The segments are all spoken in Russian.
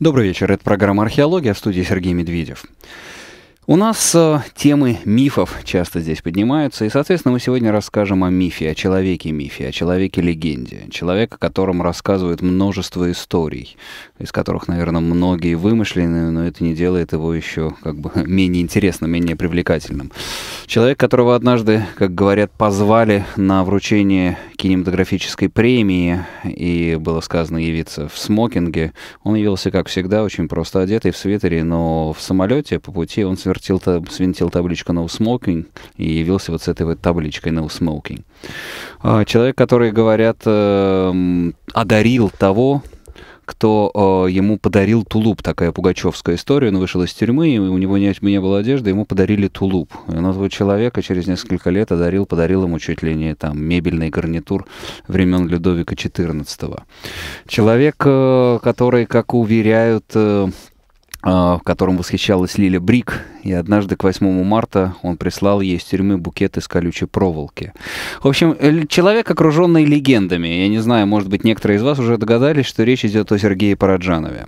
Добрый вечер, это программа «Археология» в студии Сергей Медведев. У нас э, темы мифов часто здесь поднимаются, и, соответственно, мы сегодня расскажем о мифе, о человеке-мифе, о человеке-легенде, человек, о котором рассказывают множество историй, из которых, наверное, многие вымышлены, но это не делает его еще как бы менее интересным, менее привлекательным. Человек, которого однажды, как говорят, позвали на вручение кинематографической премии, и было сказано явиться в смокинге, он явился, как всегда, очень просто одетый в свитере, но в самолете по пути он совершенно свертил, свинтил табличку no smoking и явился вот с этой вот табличкой no smoking. А, человек, который, говорят, эм, одарил того, кто э, ему подарил тулуп, такая пугачевская история. Он вышел из тюрьмы, и у него не, не было одежды, ему подарили тулуп. И он этого человека через несколько лет одарил, подарил ему чуть ли не там мебельный гарнитур времен Людовика XIV. Человек, э, который, как уверяют... Э, а, в котором восхищалась Лиля Брик, и однажды к 8 марта он прислал ей из тюрьмы букет из колючей проволоки. В общем, э, человек, окруженный легендами. Я не знаю, может быть, некоторые из вас уже догадались, что речь идет о Сергее Параджанове.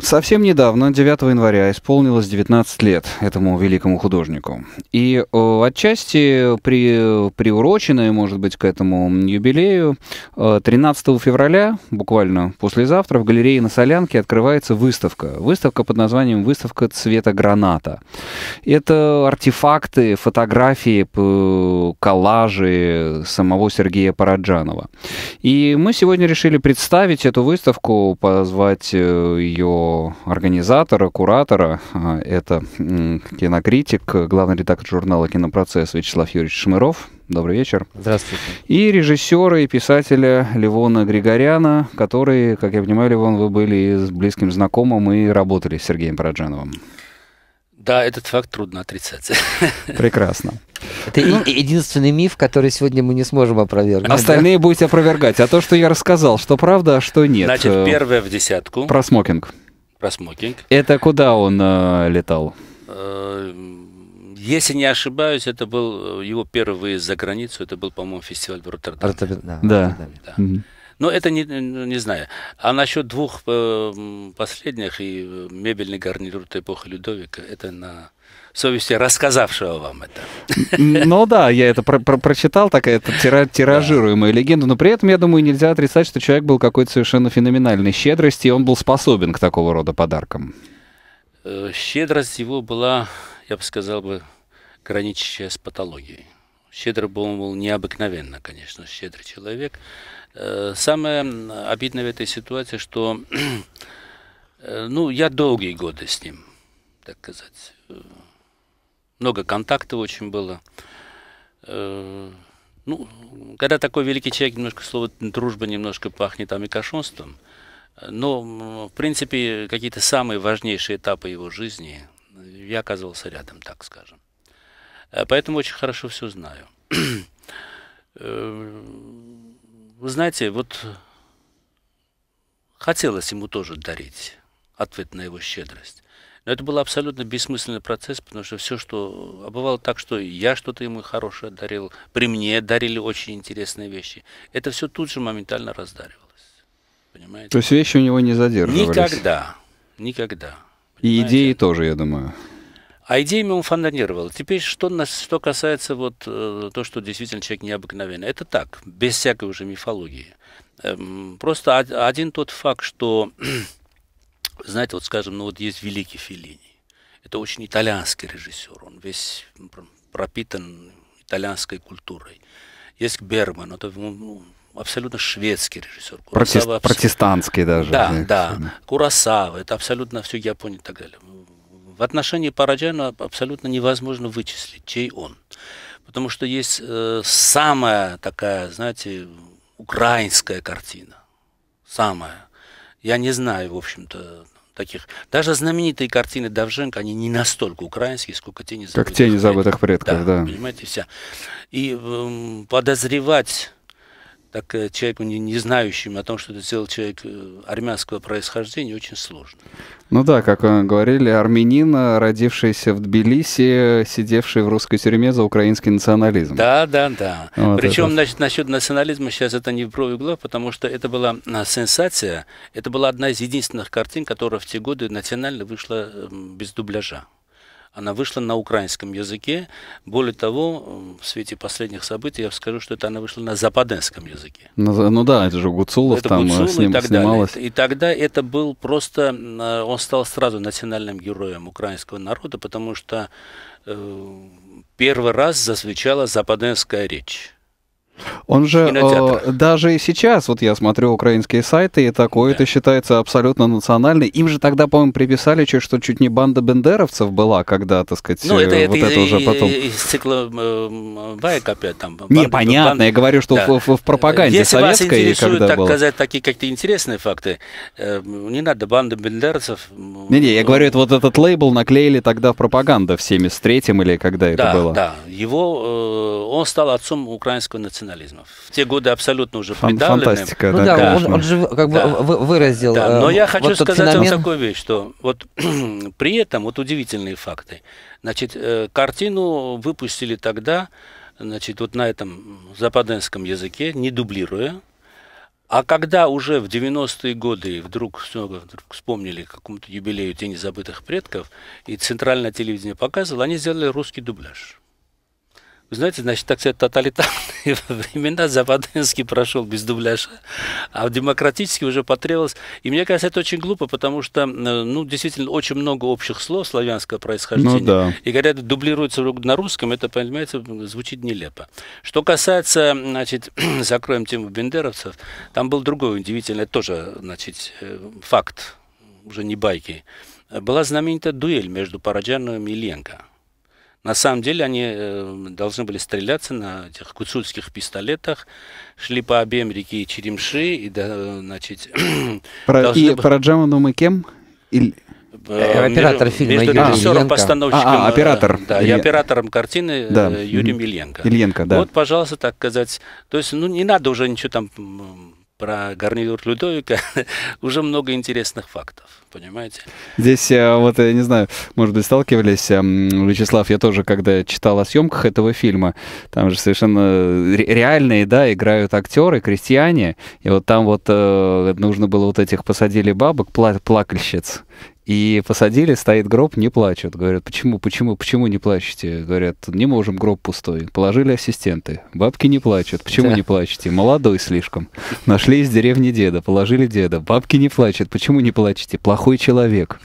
Совсем недавно, 9 января, исполнилось 19 лет этому великому художнику. И э, отчасти при, приуроченное, может быть, к этому юбилею, 13 э, февраля, буквально послезавтра, в галерее на Солянке открывается выставка. Выставка под названием «Выставка цвета граната». Это артефакты, фотографии, коллажи самого Сергея Параджанова. И мы сегодня решили представить эту выставку, позвать э, ее организатора, куратора. А, это кинокритик, главный редактор журнала «Кинопроцесс» Вячеслав Юрьевич Шмыров. Добрый вечер. Здравствуйте. И режиссера и писателя Левона Григоряна, который, как я понимаю, Левон, вы были с близким знакомым и работали с Сергеем Параджановым. Да, этот факт трудно отрицать. Прекрасно. Это единственный миф, который сегодня мы не сможем опровергнуть. Остальные да? будете опровергать. А то, что я рассказал, что правда, а что нет. Значит, э, первое в десятку. Про смокинг. Про смокинг. Это куда он э, летал? Э, если не ошибаюсь, это был э, его первый выезд за границу, это был, по-моему, фестиваль в Роттердаме. Роттердам, да. да. да. Угу. Но это не, ну, не знаю. А насчет двух э, последних и э, мебельный гарнитур эпохи Людовика, это на совести рассказавшего вам это. Ну да, я это про про прочитал, такая это тиражируемая да. легенда, но при этом, я думаю, нельзя отрицать, что человек был какой-то совершенно феноменальной щедрости, и он был способен к такого рода подаркам. Э, щедрость его была, я бы сказал бы, граничащая с патологией. Щедрый был он был необыкновенно, конечно, щедрый человек. Э, самое обидное в этой ситуации, что э, ну, я долгие годы с ним, так сказать, много контактов очень было. Э, ну, когда такой великий человек, немножко слово дружба немножко пахнет там и Но, в принципе, какие-то самые важнейшие этапы его жизни я оказывался рядом, так скажем. Э, поэтому очень хорошо все знаю. Э, вы знаете, вот хотелось ему тоже дарить ответ на его щедрость. Но это был абсолютно бессмысленный процесс, потому что все, что... А бывало так, что я что-то ему хорошее дарил, при мне дарили очень интересные вещи. Это все тут же моментально раздаривалось. Понимаете? То есть вещи у него не задерживались? Никогда. Никогда. Понимаете? И идеи тоже, я думаю. А идеями он фонтанировал. Теперь, что, нас, что касается вот э, то, что действительно человек необыкновенный. Это так, без всякой уже мифологии. Эм, просто один тот факт, что знаете, вот скажем, ну вот есть великий Феллини. Это очень итальянский режиссер, он весь пропитан итальянской культурой. Есть Берман, это ну, абсолютно шведский режиссер. Курасава, Протест, протестантский даже. Да, да. Сегодня. Курасава, это абсолютно все Япония и так далее. В отношении Параджана абсолютно невозможно вычислить, чей он. Потому что есть э, самая такая, знаете, украинская картина. Самая. Я не знаю, в общем-то, таких. Даже знаменитые картины Давженко, они не настолько украинские, сколько тени забытых. Как тени забытых предков, да. да. Понимаете, вся. И э, подозревать так э, человеку, не, не знающему о том, что это сделал человек э, армянского происхождения, очень сложно. Ну да, как э, говорили, армянин, родившийся в Тбилиси, сидевший в русской тюрьме за украинский национализм. Да, да, да. Вот Причем это. значит, насчет национализма сейчас это не в брови глаз, потому что это была а, сенсация, это была одна из единственных картин, которая в те годы национально вышла эм, без дубляжа она вышла на украинском языке. Более того, в свете последних событий я скажу, что это она вышла на западенском языке. Ну, ну да, это же Гуцулов это там э, Гуцулов сним, и так снималось. Далее. И тогда это был просто... Э, он стал сразу национальным героем украинского народа, потому что э, первый раз зазвучала западенская речь. Он же э, даже и сейчас, вот я смотрю украинские сайты, и такое это да. считается абсолютно национальной. Им же тогда, по-моему, приписали, что что чуть не банда бендеровцев была, когда, так сказать, ну, это, э, вот это, это уже потом. Из цикла э, баек опять там. Банда, не, понятно, банда, я говорю, что да. в, в, в пропаганде Если советской вас интересуют, так было. сказать, такие как-то интересные факты, э, не надо банда бендеровцев. Не-не, я говорю, это э, вот этот лейбл наклеили тогда в пропаганда в 73-м или когда да, это было. Да, его, э, он стал отцом украинского национального национализмов. те годы абсолютно уже феодальными. Фантастика, ну, да, конечно. Он, он же как бы выразил. Да, э, но я хочу вот сказать феномен... вам такую вещь, что вот при этом вот удивительные факты. Значит, э, картину выпустили тогда, значит, вот на этом западенском языке, не дублируя. А когда уже в 90-е годы вдруг, вдруг вспомнили какому-то юбилею День забытых предков, и центральное телевидение показывало, они сделали русский дубляж знаете, значит, так сказать, тоталитарные времена Западенский прошел без дубляжа, а в демократически уже потребовалось. И мне кажется, это очень глупо, потому что, э, ну, действительно, очень много общих слов славянского происхождения. Ну, да. И когда это дублируется на русском, это, понимаете, звучит нелепо. Что касается, значит, закроем тему бендеровцев, там был другой удивительный тоже, значит, э, факт, уже не байки. Была знаменитая дуэль между Параджановым и Ленко на самом деле они э, должны были стреляться на этих куцульских пистолетах, шли по обеим реки Черемши и, значит... Про, и, бы... про Джаману мы кем? Или... Э, э, оператор фильма между Юрий режиссером, постановщиком. А, а, оператор. Да, Илья... и оператором картины да. Юрием Ильенко. Ильенко, да. Вот, пожалуйста, так сказать. То есть, ну, не надо уже ничего там про гарнитур Людовика уже много интересных фактов, понимаете? Здесь, э, вот, я не знаю, может быть, сталкивались, эм, Вячеслав, я тоже, когда читал о съемках этого фильма, там же совершенно э, реальные, да, играют актеры, крестьяне, и вот там вот э, нужно было вот этих посадили бабок, плакальщиц, и посадили, стоит гроб, не плачут. Говорят, почему, почему, почему не плачете? Говорят, не можем, гроб пустой. Положили ассистенты. Бабки не плачут. Почему да. не плачете? Молодой слишком. Нашли из деревни деда, положили деда. Бабки не плачут. Почему не плачете? Плохой человек.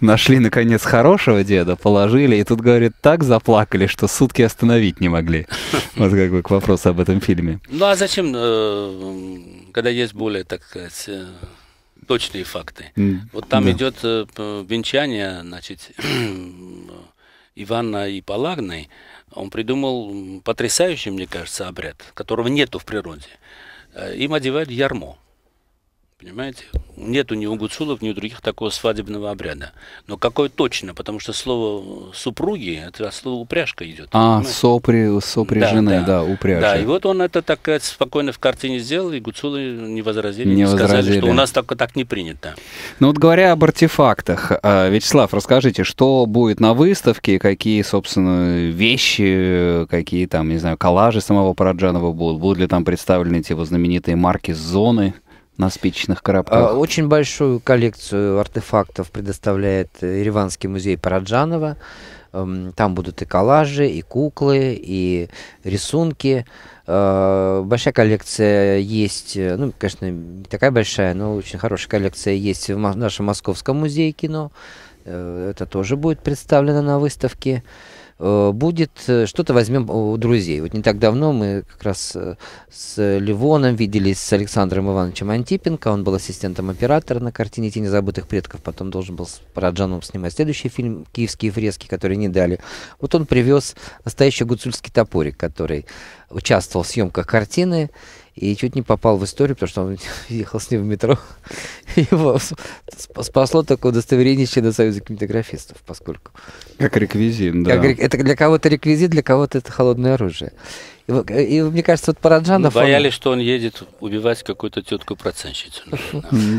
Нашли, наконец, хорошего деда, положили. И тут, говорит, так заплакали, что сутки остановить не могли. Вот как бы к вопросу об этом фильме. Ну а зачем, э, когда есть более, так сказать э, точные факты. Mm. Вот там да. идет э, венчание, значит, Ивана и Палагной. Он придумал потрясающий, мне кажется, обряд, которого нету в природе. Э, им одевают ярмо. Понимаете? нет ни у гуцулов, ни у других такого свадебного обряда. Но какое точно, потому что слово супруги, это слова упряжка идет. А, сопри, сопряжены, да, да, да упряжка. Да, и вот он это так э, спокойно в картине сделал, и гуцулы не возразили, не, не возразили. сказали, что у нас так, так не принято. Ну вот говоря об артефактах, а, Вячеслав, расскажите, что будет на выставке, какие, собственно, вещи, какие там, не знаю, коллажи самого Параджанова будут, будут ли там представлены эти его знаменитые марки зоны? на спичечных коробках? А, очень большую коллекцию артефактов предоставляет э, Ереванский музей Параджанова. Эм, там будут и коллажи, и куклы, и рисунки. Э, большая коллекция есть, э, ну, конечно, не такая большая, но очень хорошая коллекция есть в нашем Московском музее кино. Это тоже будет представлено на выставке. Э, будет э, что-то возьмем у друзей. Вот не так давно мы как раз э, с Ливоном виделись с Александром Ивановичем Антипенко. Он был ассистентом оператора на картине «Тени забытых предков». Потом должен был с Параджаном снимать следующий фильм «Киевские фрески», которые не дали. Вот он привез настоящий гуцульский топорик, который участвовал в съемках картины и чуть не попал в историю, потому что он ехал с ним в метро. Его спасло такое удостоверение члена Союза кинематографистов, поскольку... Как реквизит, да. Как, это для кого-то реквизит, для кого-то это холодное оружие. И, и мне кажется, вот Параджанов... Мы ну, боялись, он... что он едет убивать какую-то тетку процентщицу.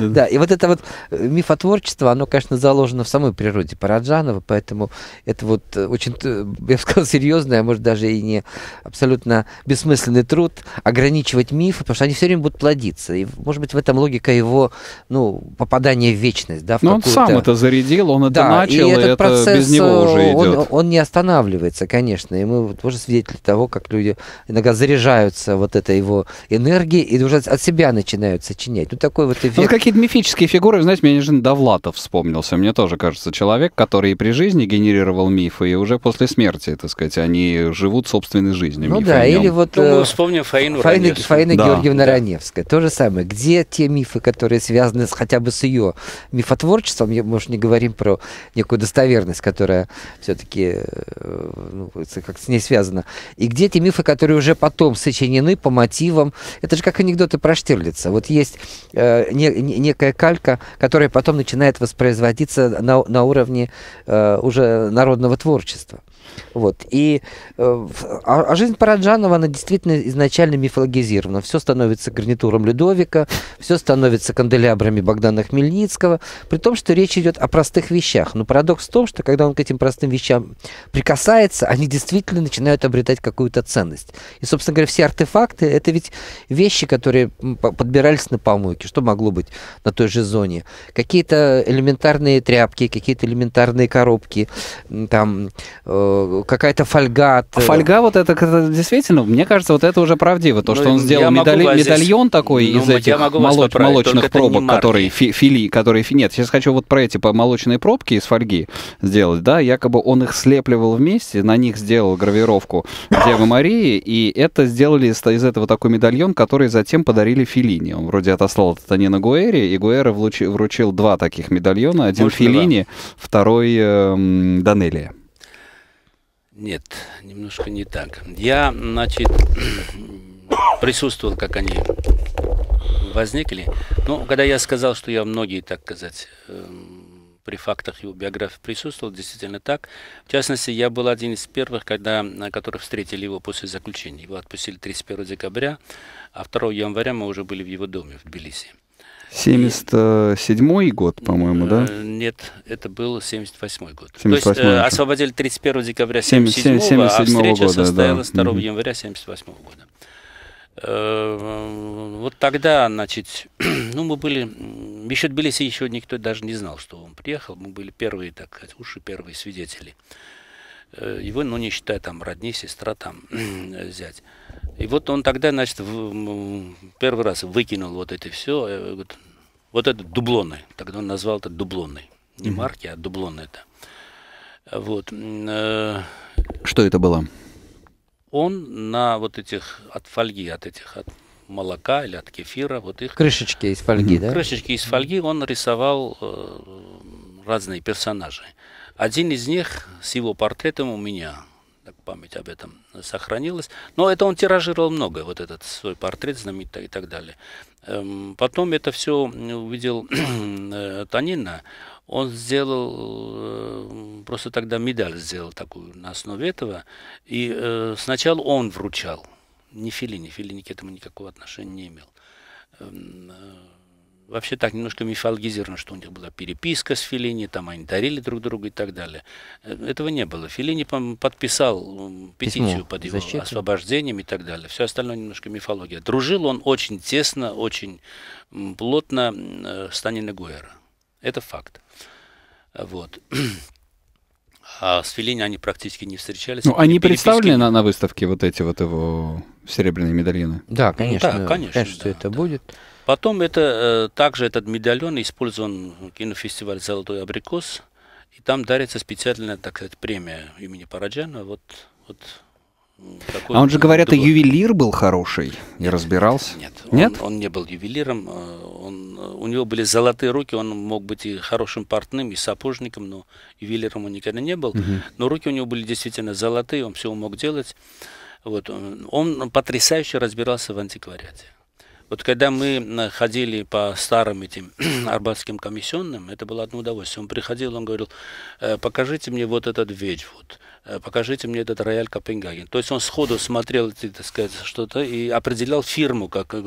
Да, и вот это вот э, мифотворчество, оно, конечно, заложено в самой природе Параджанова, поэтому это вот э, очень, э, я бы сказал, серьезный, а может даже и не абсолютно бессмысленный труд ограничивать мифы, потому что они все время будут плодиться. И, может быть, в этом логика его, ну, попадания в вечность, да, в Но он сам это зарядил, он это да, начал, и, этот и это процесс, без него уже идет. Он, он не останавливается, конечно, и мы тоже свидетели того, как люди иногда заряжаются вот этой его энергией и уже от себя начинают сочинять. Ну, такой вот эффект. Ну, вот какие-то мифические фигуры, знаете, мне же Довлатов вспомнился. Мне тоже кажется, человек, который и при жизни генерировал мифы, и уже после смерти, так сказать, они живут собственной жизнью. Ну да, или вот... Ну, э, вспомним Фаину Фаина, Фаина да, Георгиевна да. Раневская. То же самое. Где те мифы, которые связаны с, хотя бы с ее мифотворчеством? Мы уж не говорим про некую достоверность, которая все-таки э, ну, как с ней связана. И где те мифы, которые которые уже потом сочинены по мотивам. Это же как анекдоты про Штирлица. Вот есть э, не, не, некая калька, которая потом начинает воспроизводиться на, на уровне э, уже народного творчества. Вот. И, э, а, а, жизнь Параджанова, она действительно изначально мифологизирована. Все становится гарнитуром Людовика, все становится канделябрами Богдана Хмельницкого, при том, что речь идет о простых вещах. Но парадокс в том, что когда он к этим простым вещам прикасается, они действительно начинают обретать какую-то ценность. И, собственно говоря, все артефакты — это ведь вещи, которые подбирались на помойке. Что могло быть на той же зоне? Какие-то элементарные тряпки, какие-то элементарные коробки, там, э, какая-то фольга. От... А э, фольга вот это действительно, мне кажется, вот это уже правдиво. То, ну, что он сделал медаль... медальон такой ну, из этих молоч... поправить, молочных пробок, которые фи фили, которые... Нет, сейчас хочу вот про эти по молочные пробки из фольги сделать, да, якобы он их слепливал вместе, на них сделал гравировку Девы Марии, и это сделали из, из этого такой медальон, который затем подарили Филини. Он вроде отослал это не на Гуэри, и Гуэра вручил, два таких медальона, один Филини, второй э, Данелия. Нет, немножко не так. Я, значит, присутствовал, как они возникли. Ну, когда я сказал, что я многие, так сказать, эм, при фактах его биографии присутствовал, действительно так. В частности, я был один из первых, когда, на которых встретили его после заключения. Его отпустили 31 декабря, а 2 января мы уже были в его доме в Тбилиси. 77 год, по-моему, да? Э, нет, это был 78-й год. 78 То есть э, освободили 31 декабря 77 -го, а встреча года, состоялась да. 2 угу. января 78 -го года. Э, вот тогда, значит, ну, мы были, еще Тбилиси еще никто даже не знал, что он приехал, мы были первые, так сказать, уши первые свидетели. Э, его, ну, не считая там родни, сестра, там, э, зять. И вот он тогда, значит, в, первый раз выкинул вот это все, э, вот, вот это дублоны, тогда он назвал это дублоны, не марки, а дублоны это. Вот. Что это было? Он на вот этих, от фольги, от этих, от молока или от кефира, вот их... Крышечки из фольги, да? Крышечки из фольги он рисовал разные персонажи. Один из них с его портретом у меня, так память об этом сохранилась. Но это он тиражировал много, вот этот свой портрет знаменитый и так далее. Эм, потом это все увидел э, Танина. Он сделал, э, просто тогда медаль сделал такую на основе этого. И э, сначала он вручал. Не Филини, Филини к этому никакого отношения не имел. Эм, вообще так немножко мифологизировано, что у них была переписка с Филини, там они дарили друг друга и так далее. Э, этого не было. Филини подписал петицию Письмо. под его Защиту. освобождением и так далее. Все остальное немножко мифология. Дружил он очень тесно, очень плотно э, с Танина Гуэра. Это факт. Вот. А с Филини они практически не встречались. Ну, они переписки... представлены на, на выставке вот эти вот его серебряные медальоны? Да, конечно. Ну, да, конечно. Конечно, да, что да, это да. будет. Потом это, э, также этот медальон использован в кинофестивале «Золотой абрикос», и там дарится специальная, так сказать, премия имени Параджана. Вот, вот такой а он же, говорят, дубль. ювелир был хороший, не нет, разбирался. Нет, нет? Он, он не был ювелиром, э, он, э, у него были золотые руки, он мог быть и хорошим портным, и сапожником, но ювелиром он никогда не был. Угу. Но руки у него были действительно золотые, он все мог делать. Вот, он потрясающе разбирался в антиквариате. Вот когда мы ходили по старым этим арбатским комиссионным, это было одно удовольствие. Он приходил, он говорил, «Э, покажите мне вот этот Веджвуд, э, покажите мне этот рояль Копенгаген. То есть он сходу смотрел, так сказать, что-то и определял фирму, как э,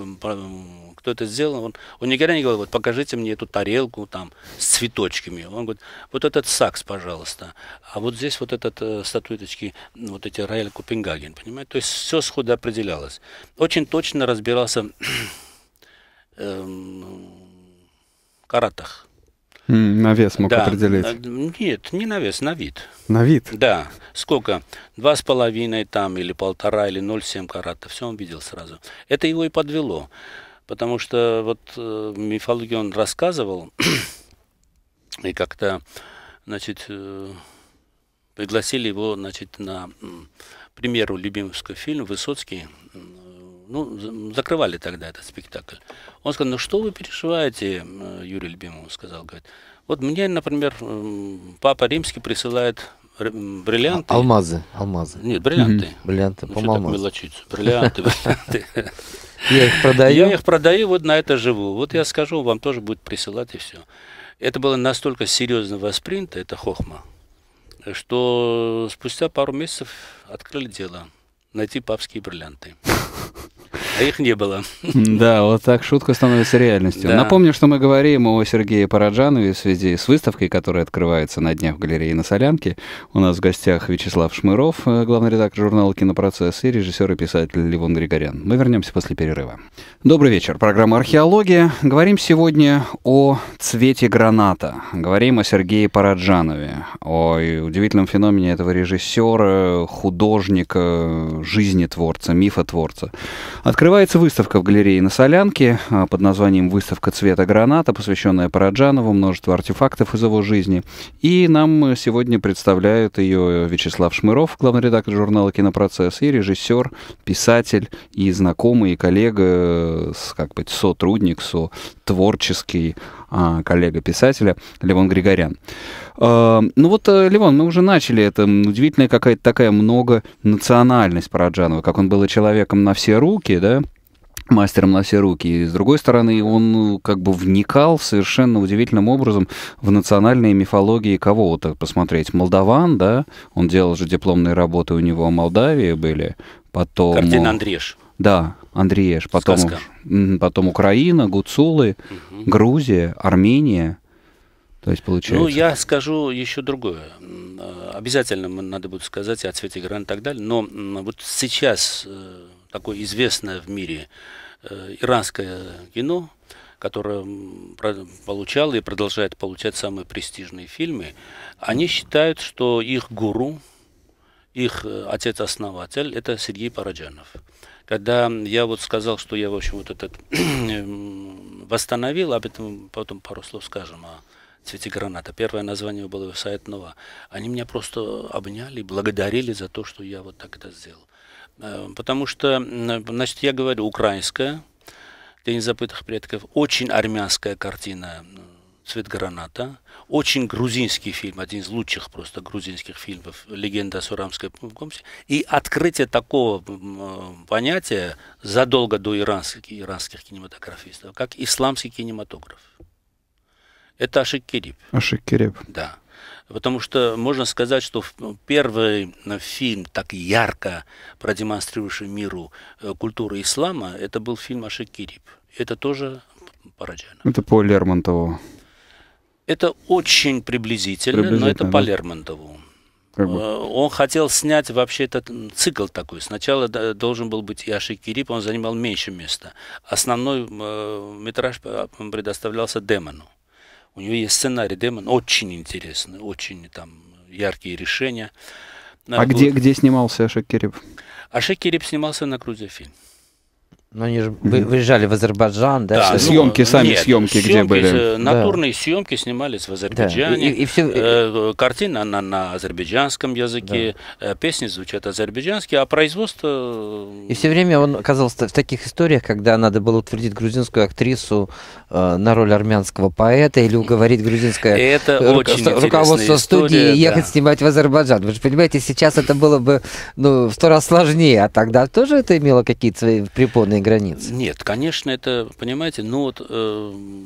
кто это сделал, он, он никогда не говорил, вот покажите мне эту тарелку там с цветочками. Он говорит, вот этот сакс, пожалуйста. А вот здесь вот этот э, статуэточки, вот эти Рояль Копенгаген, понимаете? То есть все сходу определялось. Очень точно разбирался эм, каратах. На вес мог да. определить? Э, нет, не на вес, на вид. На вид? Да. Сколько? Два с половиной там, или полтора, или 0,7 карата. Все он видел сразу. Это его и подвело. Потому что вот э, мифологию он рассказывал, и как-то, значит, э, пригласили его, значит, на э, премьеру любимовского фильма «Высоцкий», ну, закрывали тогда этот спектакль. Он сказал, ну что вы переживаете, э, Юрий Любимов сказал, говорит, вот мне, например, э, папа римский присылает бриллианты. Алмазы, алмазы. Нет, бриллианты. Mm-hmm. Бриллианты, ну, по-моему, Мелочицу. Бриллианты, бриллианты. Я их продаю? Я их продаю, вот на это живу. Вот я скажу, вам тоже будет присылать и все. Это было настолько серьезно воспринято, это хохма, что спустя пару месяцев открыли дело. Найти папские бриллианты. А их не было. Да, вот так шутка становится реальностью. Да. Напомню, что мы говорим о Сергее Параджанове в связи с выставкой, которая открывается на днях в галерее на Солянке. У нас в гостях Вячеслав Шмыров, э, главный редактор журнала «Кинопроцесс» и режиссер и писатель Левон Григорян. Мы вернемся после перерыва. Добрый вечер. Программа «Археология». Говорим сегодня о цвете граната. Говорим о Сергее Параджанове, о удивительном феномене этого режиссера, художника, жизни творца мифа творца Открывается выставка в галерее на Солянке а, под названием «Выставка цвета граната», посвященная Параджанову, множество артефактов из его жизни. И нам э, сегодня представляют ее э, Вячеслав Шмыров, главный редактор журнала «Кинопроцесс», и режиссер, писатель и знакомый, и коллега, э, как быть, сотрудник, со творческий а, коллега писателя Левон Григорян. А, ну вот, Левон, мы уже начали. Это удивительная какая-то такая многонациональность Параджанова, как он был человеком на все руки, да, мастером на все руки. И с другой стороны, он ну, как бы вникал совершенно удивительным образом в национальные мифологии кого-то. Посмотреть, Молдаван, да, он делал же дипломные работы у него о Молдавии были, потом... Картина Андреш. Да, Андреш. потом, Сказка. потом Украина, Гуцулы, угу. Грузия, Армения. То есть получается... Ну, я скажу еще другое. Обязательно надо будет сказать о цвете грана и так далее. Но вот сейчас э, такое известное в мире Э, иранское кино, которое получало и продолжает получать самые престижные фильмы, они считают, что их гуру, их э, отец-основатель – это Сергей Параджанов. Когда я вот сказал, что я, в общем, вот этот эм, восстановил, об этом потом пару слов скажем, о цвете граната. Первое название было Сайт Нова. Они меня просто обняли, благодарили за то, что я вот так это сделал. Э, потому что, значит, я говорю, украинская, День забытых предков, очень армянская картина «Цвет граната», очень грузинский фильм, один из лучших просто грузинских фильмов «Легенда о Сурамской комплексе». И открытие такого э, понятия задолго до иранских, иранских кинематографистов, как исламский кинематограф. Это Ашик Кирип. Ашик Кирип. Да. Потому что можно сказать, что первый э, фильм, так ярко продемонстрировавший миру э, культуру ислама, это был фильм Ашик Кирип. Это тоже Параджана. Это по Лермонтову. Это очень приблизительно, приблизительно но это да? по Лермонтову. Как бы. Э, он хотел снять вообще этот цикл такой. Сначала должен был быть Яши Кирип, он занимал меньше места. Основной метраж предоставлялся демону. У него есть сценарий, Демон очень интересный, очень там яркие решения. А где, где снимался Ашек Кереб? Ашек Кереб снимался на «Крузефильм». Но ну, они же выезжали в Азербайджан, да? да съемки, ну, сами нет, съемки, съемки где были? Натурные да. съемки снимались в Азербайджане. Да. И, и, все... Э, картина на, на азербайджанском языке, да. Э, песни звучат азербайджанские, а производство... Э, и все время он оказался в таких историях, когда надо было утвердить грузинскую актрису на роль армянского поэта или уговорить грузинское это ру... очень руководство студии история, ехать снимать в Азербайджан. Вы же понимаете, сейчас это было бы ну, в сто раз сложнее, а тогда тоже это имело какие-то свои препоны границы. Нет, конечно, это, понимаете, ну вот э,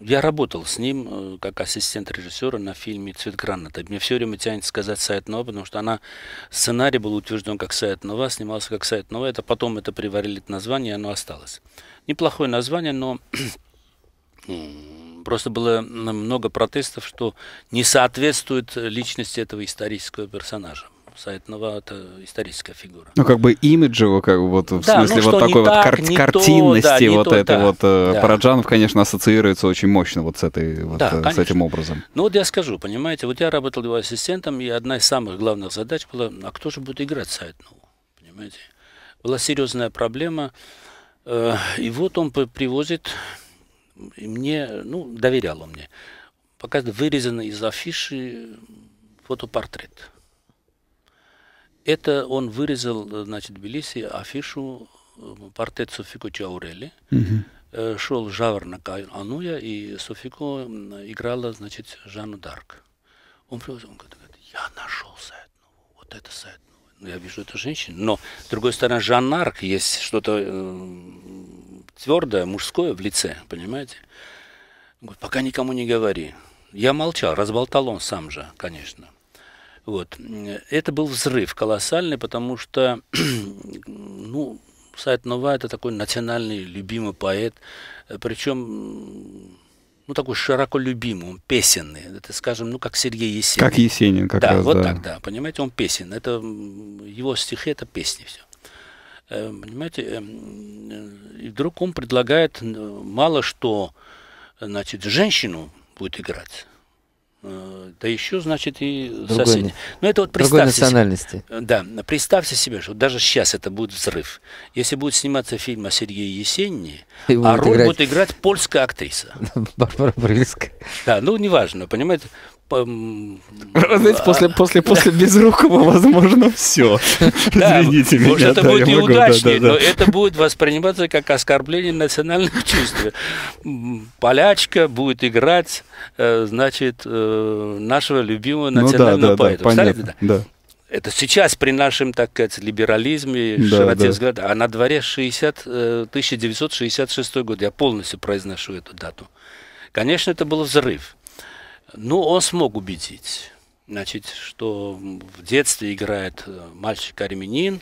я работал с ним э, как ассистент режиссера на фильме «Цвет граната». Мне все время тянет сказать «Сайт Нова», потому что она, сценарий был утвержден как «Сайт Нова», снимался как «Сайт Нова», это потом это приварили к названию, и оно осталось. Неплохое название, но просто было много протестов, что не соответствует личности этого исторического персонажа. Саитнова это историческая фигура. Ну, как бы имиджево, как вот в да, смысле ну, вот такой вот так, кар- картинности, то, да, вот то, это да, вот. Э, да. Параджанов, конечно, ассоциируется очень мощно вот с, этой, вот, да, э, с этим образом. Ну, вот я скажу, понимаете, вот я работал его ассистентом, и одна из самых главных задач была, а кто же будет играть Саитнову, понимаете? Была серьезная проблема, э, и вот он привозит мне, ну, доверял он мне, показывает вырезанный из афиши фотопортрет это он вырезал, э, значит, в Тбилиси афишу э, портрет Софико Чаурели. Угу. Э, шел жаворонок Ануя, и Софико играла, значит, Жанну Дарк. Он привозил, он говорит, я нашел сайт новый, вот это сайт новый. Ну, я вижу, это женщина. Но, с другой стороны, Жан Арк есть что-то э, твердое, мужское в лице, понимаете? говорит, пока никому не говори. Я молчал, разболтал он сам же, конечно. Вот. Это был взрыв колоссальный, потому что, ну, Сайт Нова это такой национальный любимый поэт, причем ну, такой широко любимый, он песенный. Это, скажем, ну, как Сергей Есенин. Как Есенин, как да, раз, вот да. так, да. Понимаете, он песен. Это его стихи, это песни все. Э, понимаете, э, и вдруг он предлагает мало что, значит, женщину будет играть. Э, да еще, значит, и другой, соседи. Ну, это вот представьте другой национальности. Э, да, представьте себе, что даже сейчас это будет взрыв. Если будет сниматься фильм о Сергее Есенине, а роль играть... будет играть польская актриса. Барбара Брыльская. Да, ну, неважно, понимаете. Вы знаете, после, после, после безрукого возможно, все. Извините меня. Может, это будет неудачнее, но это будет восприниматься как оскорбление национальных чувств. Полячка будет играть, э, значит, э, нашего любимого ну национального поэта. Это сейчас при нашем, так сказать, либерализме, да, широте да. взгляда, а на дворе 60, 1966 э, год, я полностью произношу эту дату. Конечно, это был взрыв. Ну, он смог убедить. Значит, что в детстве играет э, мальчик-армянин,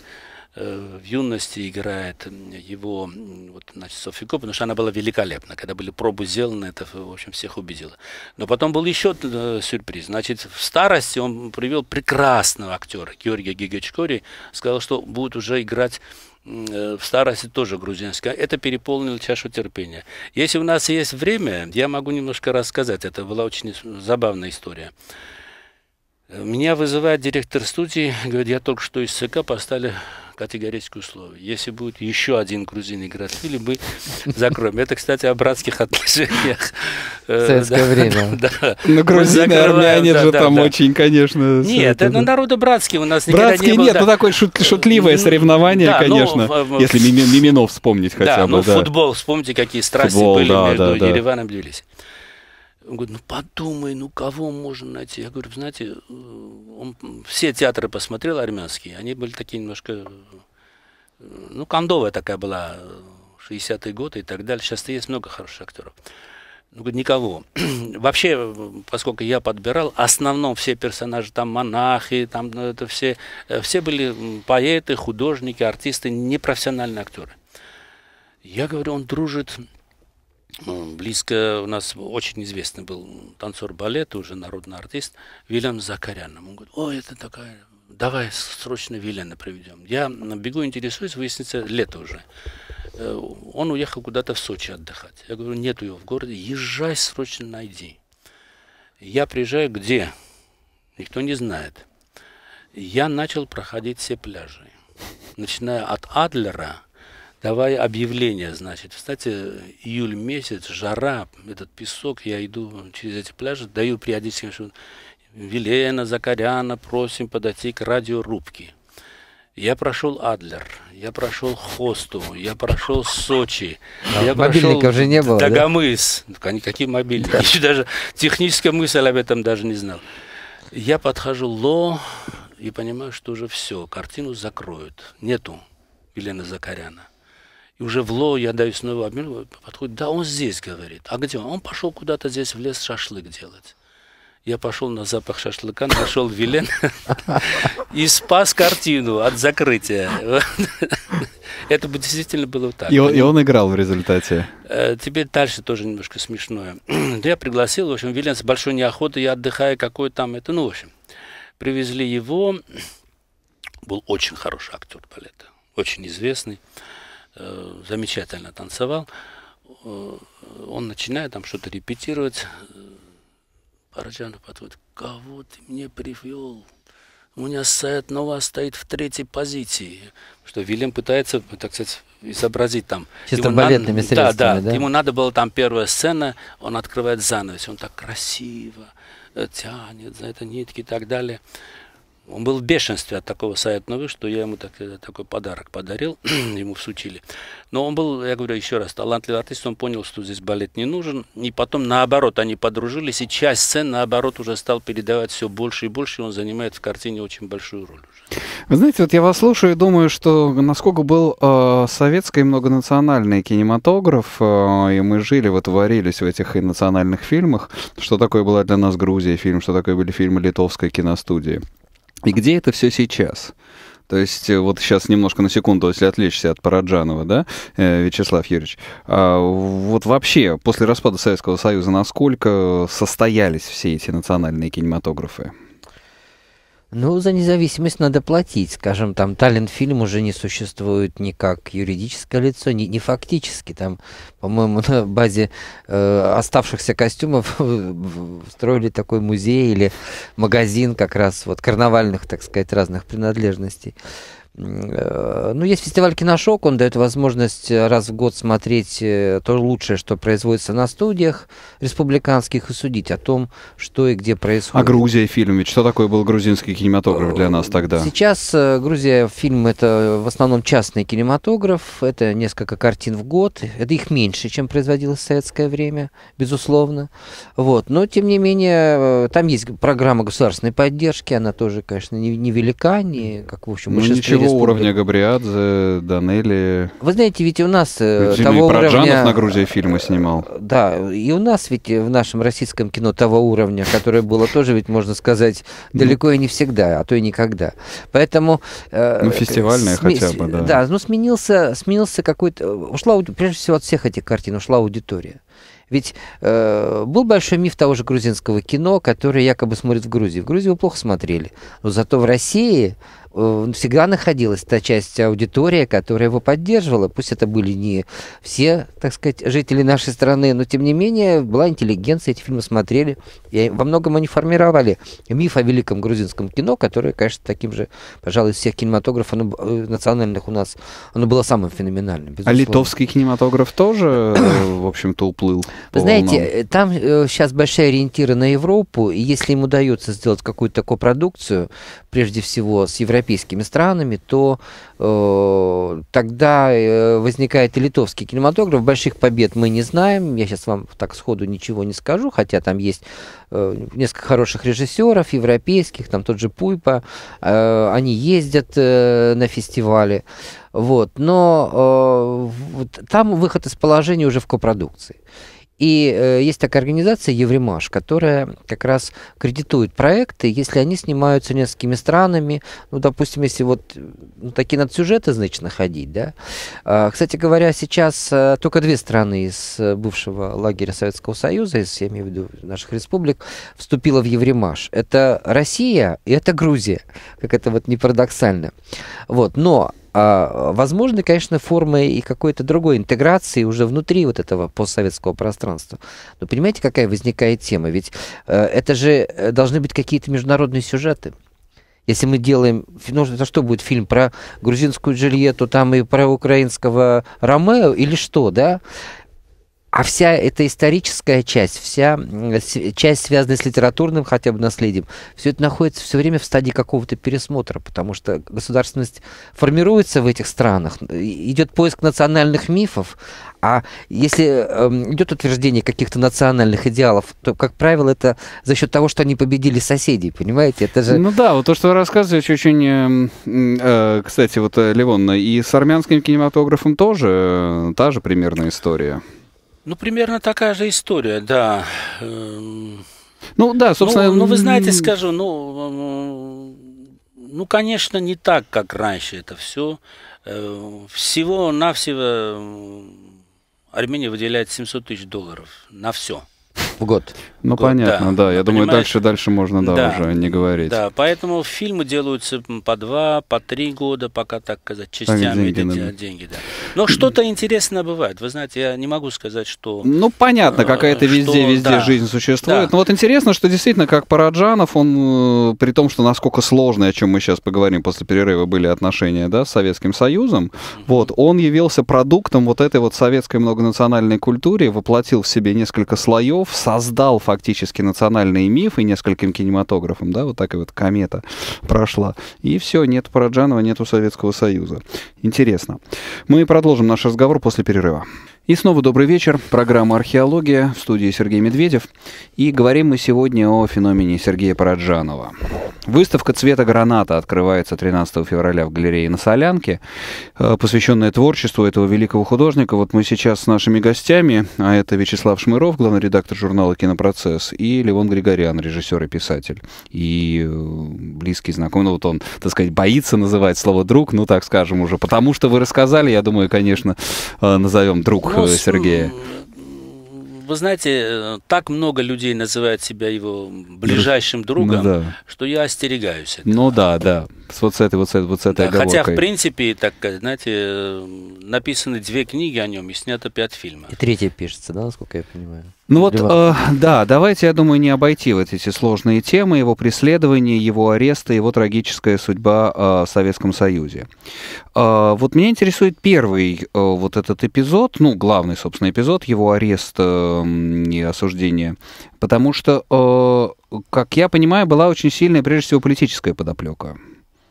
э, в юности играет его вот, значит, Софья Коп, потому что она была великолепна. Когда были пробы сделаны, это, в общем, всех убедило. Но потом был еще э, сюрприз. Значит, в старости он привел прекрасного актера Георгия Гигачкори, сказал, что будет уже играть Э, в старости тоже грузинская. Это переполнило чашу терпения. Если у нас есть время, я могу немножко рассказать. Это была очень забавная история. Меня вызывает директор студии, говорит, я только что из ЦК поставили категорические условия. Если будет еще один грузин играть в фильм, мы закроем. Это, кстати, о братских отношениях. В советское время. Ну, грузины, армяне же там очень, конечно... Нет, это ну, народы братские у нас никогда Братские нет, ну такое шутливое соревнование, ну, конечно, если Миминов вспомнить хотя бы. Ну, да, ну футбол, вспомните, какие страсти были между Ереваном и Тбилиси. Он говорит, ну подумай, ну кого можно найти? Я говорю, знаете, э, он все театры посмотрел армянские, они были такие немножко, э, ну, кондовая такая была, 60-е э, годы и так далее. Сейчас есть много хороших актеров. Ну, говорит, никого. Вообще, поскольку я подбирал, основном все персонажи, там монахи, там ну, это все, все были поэты, художники, артисты, непрофессиональные актеры. Я говорю, он дружит Э, близко у нас очень известный был танцор балета, уже народный артист, Вильям Закарян. Он говорит, ой, это такая, давай срочно Вильяна приведем. Я бегу, интересуюсь, выяснится, лето уже. Э, он уехал куда-то в Сочи отдыхать. Я говорю, нет его в городе, езжай срочно найди. Я приезжаю где? Никто не знает. Я начал проходить все пляжи. Начиная от Адлера Давай объявление, значит. Кстати, июль месяц, жара, этот песок, я иду через эти пляжи, даю периодически Велена Закаряна, просим подойти к радиорубке. Я прошел Адлер, я прошел Хосту, я прошел Сочи, а я прошел уже не было, Дагомыс. Да? Какие мобильники? Да. Еще даже техническая мысль об этом даже не знал. Я подхожу Ло и понимаю, что уже все, картину закроют. Нету Елены Закаряна и уже в Ло я даю снова обмен, подходит, да, он здесь, говорит. А где он? Он пошел куда-то здесь в лес шашлык делать. Я пошел на запах шашлыка, нашел Вилен и спас картину от закрытия. Это бы действительно было так. И он, и он играл в результате. Э, теперь дальше тоже немножко смешное. Я пригласил, в общем, Вилен с большой неохотой, я отдыхаю, какой там это, ну, в общем. Привезли его, был очень хороший актер балета, очень известный. Э, замечательно танцевал. Э, он начинает там что-то репетировать. Параджанов э, подходит. Кого ты мне привел? У меня сайт Нова стоит в третьей позиции. Что Вильям пытается, так сказать, изобразить там. Чисто ему балетными надо, средствами, да, да, да? Ему надо было там первая сцена, он открывает занавес, он так красиво тянет за это нитки и так далее. Он был в бешенстве от такого совета новых, что я ему так, э, такой подарок подарил, ему всутили. Но он был, я говорю еще раз, талантливый артист, он понял, что здесь балет не нужен. И потом, наоборот, они подружились, и часть сцен, наоборот, уже стал передавать все больше и больше, и он занимает в картине очень большую роль. Уже. Вы знаете, вот я вас слушаю и думаю, что насколько был э, советский многонациональный кинематограф, э, и мы жили, вот варились в этих и национальных фильмах, что такое была для нас Грузия фильм, что такое были фильмы литовской киностудии. И где это все сейчас? То есть э, вот сейчас немножко на секунду, если отвлечься от Параджанова, да, э, Вячеслав Юрьевич, а вот вообще после распада Советского Союза насколько э, состоялись все эти национальные кинематографы? Ну, за независимость надо платить. Скажем, там Таллинфильм уже не существует ни как юридическое лицо, ни, ни фактически. Там, по-моему, на базе э, оставшихся костюмов строили такой музей или магазин как раз вот карнавальных, так сказать, разных принадлежностей. Э, ну, есть фестиваль «Киношок», он дает возможность э, раз в год смотреть э, то лучшее, что производится на студиях республиканских, и судить о том, что и где а происходит. А Грузия фильм, ведь что такое был грузинский кинематограф для нас тогда? Сейчас Грузия фильм — это в основном частный кинематограф, это несколько картин в год, это их меньше, чем производилось в советское время, безусловно. Вот. Но, тем не менее, там есть программа государственной поддержки, она тоже, конечно, невелика, не, как, в общем, ну, большинство мирового республик. уровня Габриадзе, Данели. Вы знаете, ведь у нас ведь э, того и уровня... Джанов на Грузии фильмы снимал. Э, да, и у нас ведь в нашем российском кино того уровня, которое было тоже, ведь можно сказать, ну. далеко и не всегда, а то и никогда. Поэтому... Э, ну, фестивальное хотя бы, да. Да, ну, сменился, сменился какой-то... Ушла, прежде всего, от всех этих картин ушла аудитория. Ведь э, был большой миф того же грузинского кино, которое якобы смотрит в Грузии. В Грузии его плохо смотрели. Но зато в России Э, всегда находилась та часть аудитории, которая его поддерживала. Пусть это были не все, так сказать, жители нашей страны, но тем не менее была интеллигенция, эти фильмы смотрели. И во многом они формировали миф о великом грузинском кино, которое, конечно, таким же, пожалуй, из всех кинематографов оно, э, национальных у нас, оно было самым феноменальным. А безусловно. А литовский кинематограф тоже, э, в общем-то, уплыл? Вы знаете, волнам. там сейчас большие ориентиры на Европу, и если им удается сделать какую-то такую продукцию, прежде всего с европейским европейскими странами, то э, тогда э, возникает и литовский кинематограф. Больших побед мы не знаем. Я сейчас вам так сходу ничего не скажу, хотя там есть э, несколько хороших режиссеров европейских, там тот же Пуйпа, э, они ездят э, на фестивале. Вот. Но э, вот, там выход из положения уже в копродукции. И э, есть такая организация Евремаш, которая как раз кредитует проекты, если они снимаются несколькими странами. Ну, допустим, если вот ну, такие надсюжеты, значит, находить, да. Э, кстати говоря, сейчас э, только две страны из э, бывшего лагеря Советского Союза, из, я имею в виду наших республик, вступила в Евремаш. Это Россия и это Грузия, как это вот не парадоксально. Вот, но а, возможны, конечно, формы и какой-то другой интеграции уже внутри вот этого постсоветского пространства. Но понимаете, какая возникает тема? Ведь э, это же э, должны быть какие-то международные сюжеты. Если мы делаем, ну это что будет фильм про грузинскую Джульетту, там и про украинского Ромео или что, да? А вся эта историческая часть, вся часть, связанная с литературным хотя бы наследием, все это находится все время в стадии какого-то пересмотра, потому что государственность формируется в этих странах, идет поиск национальных мифов, а если эм, идет утверждение каких-то национальных идеалов, то, как правило, это за счет того, что они победили соседей, понимаете? Это же... Ну да, вот то, что вы рассказываете, очень... Э, э, кстати, вот, э, Левон, и с армянским кинематографом тоже та же примерная история. Ну, примерно такая же история, да. Ну, да, ну, собственно... Ну, ну вы знаете, скажу, ну, ну, конечно, не так, как раньше это все. Э, всего-навсего Армения выделяет 700 тысяч долларов на все. В год. Ну, понятно, да. да. Я ну, думаю, дальше, дальше можно, да, да, уже не говорить. Да, поэтому фильмы делаются по два, по три года, пока, так сказать, частями деньги, деньги, да. А, деньги да. Но что-то интересное бывает. Вы знаете, я не могу сказать, что... Ну, понятно, э, какая-то везде, везде да, жизнь существует. Да. Но вот интересно, что действительно, как Параджанов, он, э, при том, что насколько сложные, о чем мы сейчас поговорим после перерыва, были отношения, да, с Советским Союзом, mm-hmm. вот, он явился продуктом вот этой вот советской многонациональной культуры, воплотил в себе несколько слоев, создал фактически фактически национальные мифы нескольким кинематографом, да, вот такая вот комета прошла. И все, нет Параджанова, нету Советского Союза. Интересно. Мы продолжим наш разговор после перерыва. И снова добрый вечер. Программа «Археология» в студии Сергей Медведев. И говорим мы сегодня о феномене Сергея Параджанова. Выставка «Цвета граната» открывается 13 февраля в галерее на Солянке, э, посвященная творчеству этого великого художника. Вот мы сейчас с нашими гостями, а это Вячеслав Шмыров, главный редактор журнала «Кинопроцесс», и Левон Григорян, режиссер и писатель. И э, близкий знакомый, ну вот он, так сказать, боится называть слово «друг», ну так скажем уже, потому что вы рассказали, я думаю, конечно, э, назовем «друг». Сергея вы знаете, э, так много людей называют себя его ближайшим ну другом, ну, да. что я остерегаюсь. Этого. Ну да, да. Вот с этой, вот с этой, вот с этой да, Хотя, в принципе, так, э, знаете, э, написаны две книги о нем и снято пять фильмов. И третья пишется, да, насколько я понимаю? Ну вот, э, да, давайте, я думаю, не обойти вот эти сложные темы, его преследования, его ареста, его трагическая судьба э, в Советском Союзе. Э, вот меня интересует первый э, вот этот эпизод, ну, главный, собственно, эпизод, его арест э, э, осуждения, потому что, э, как я понимаю, была очень сильная, прежде всего, политическая подоплека.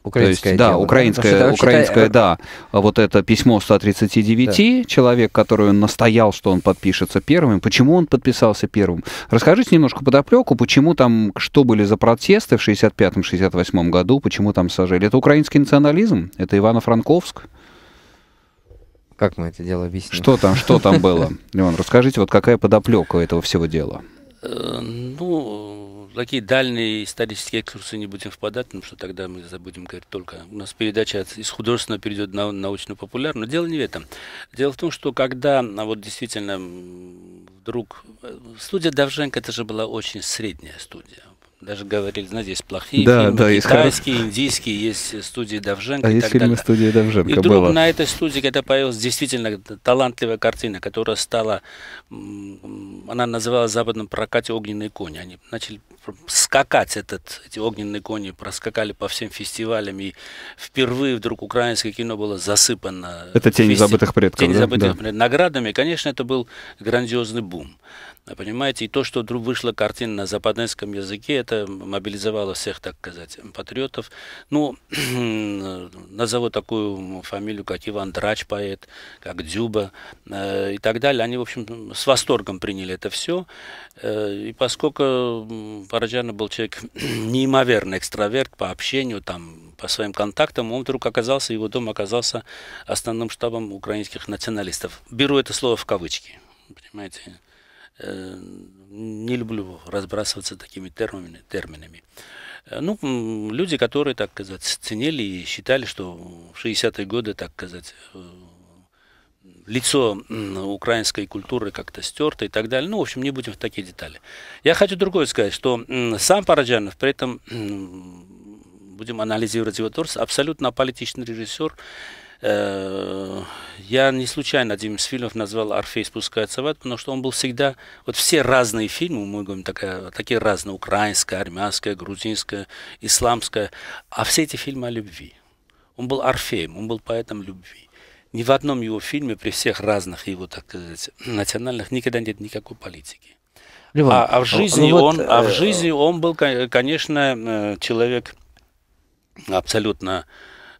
Украинская. То есть, дело, да, украинское, Украинская. украинское, да. Вот это письмо 139, да. человек, который он настоял, что он подпишется первым. Почему он подписался первым? Расскажите немножко подоплеку, почему там, что были за протесты в 65-68 году, почему там сажали. Это украинский национализм? Это Ивано-Франковск? Как мы это дело объясним? Что там, что там было? Леон, расскажите, вот какая подоплека этого всего дела? Э, ну, такие дальние исторические экскурсии не будем впадать, потому что тогда мы забудем говорить только. У нас передача из художественного перейдет на научно-популярную. Дело не в этом. Дело в том, что когда а вот действительно вдруг... Э, студия Давженко, это же была очень средняя студия даже говорили, знаете, есть плохие да, фильмы, да, китайские, есть... индийские, есть э, студии Давженко. А и есть так фильмы студии Давженко. И вдруг было. на этой студии, когда появилась действительно талантливая картина, которая стала, она называлась в западном прокате «Огненные кони». Они начали скакать этот, эти огненные кони проскакали по всем фестивалям, и впервые вдруг украинское кино было засыпано... Это «Тень фести... забытых предков», «Тень да? забытых да. наградами. конечно, это был грандиозный бум. Понимаете, и то, что вдруг вышла картина на западненском языке, это мобилизовало всех, так сказать, патриотов. Ну, назову такую фамилию, как Иван Драч, поэт, как Дзюба э, и так далее. Они, в общем, с восторгом приняли это все. Э, и поскольку Параджанов был человек неимоверный экстраверт по общению, там, по своим контактам. Он вдруг оказался, его дом оказался основным штабом украинских националистов. Беру это слово в кавычки, понимаете. Э, не люблю разбрасываться такими терминами. терминами. Э, ну, люди, которые, так сказать, ценили и считали, что в 60-е годы, так сказать, э, лицо украинской культуры как-то стерто и так далее. Ну, в общем, не будем в такие детали. Я хочу другое сказать, что сам Параджанов при этом, будем анализировать его творчество, абсолютно аполитичный режиссер, э, я не случайно один из фильмов назвал «Орфей спускается в ад», потому что он был всегда... Вот все разные фильмы, мы говорим, такая, такие разные, украинская, армянская, грузинская, исламская, а все эти фильмы о любви. Он был орфеем, он был поэтом любви. Ни в одном его фильме, при всех разных его, так сказать, национальных, никогда нет никакой политики. Леван, а, а, в ну, жизни ну, он, а в э, жизни он был, конечно, э, человек абсолютно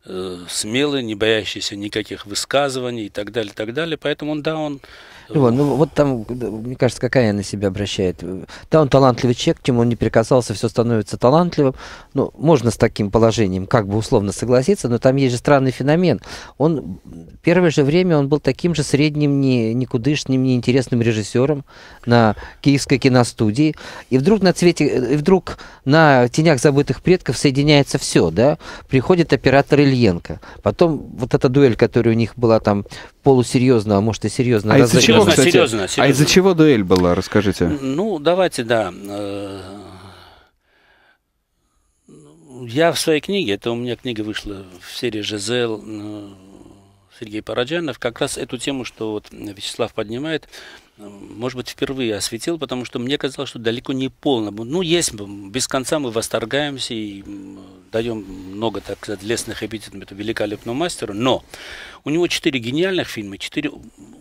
э, смелый, не боящийся никаких высказываний и так далее, и так далее. Поэтому, да, он его, ну вот там, мне кажется, какая она себя обращает. Да, он талантливый человек, к чему он не прикасался, все становится талантливым. Ну, можно с таким положением как бы условно согласиться, но там есть же странный феномен. Он первое же время он был таким же средним, не, никудышным, неинтересным режиссером на Киевской киностудии. И вдруг на цвете, и э, вдруг на тенях забытых предков соединяется все, да? Приходит оператор Ильенко. Потом вот эта дуэль, которая у них была там полусерьезно, а может и серьезно. А из-за чего чего, кстати? Серьезно, а серьезно. А из-за чего дуэль была, расскажите. Ну, давайте, да. Э, я в своей книге, это у меня книга вышла в серии «Жизел», э, Сергей Параджанов, как раз эту тему, что вот Вячеслав поднимает, э, может быть, впервые осветил, потому что мне казалось, что далеко не полно. Ну, есть, без конца мы восторгаемся и даем много, так сказать, лестных эпитетов этому великолепному мастеру, но у него четыре гениальных фильма, четыре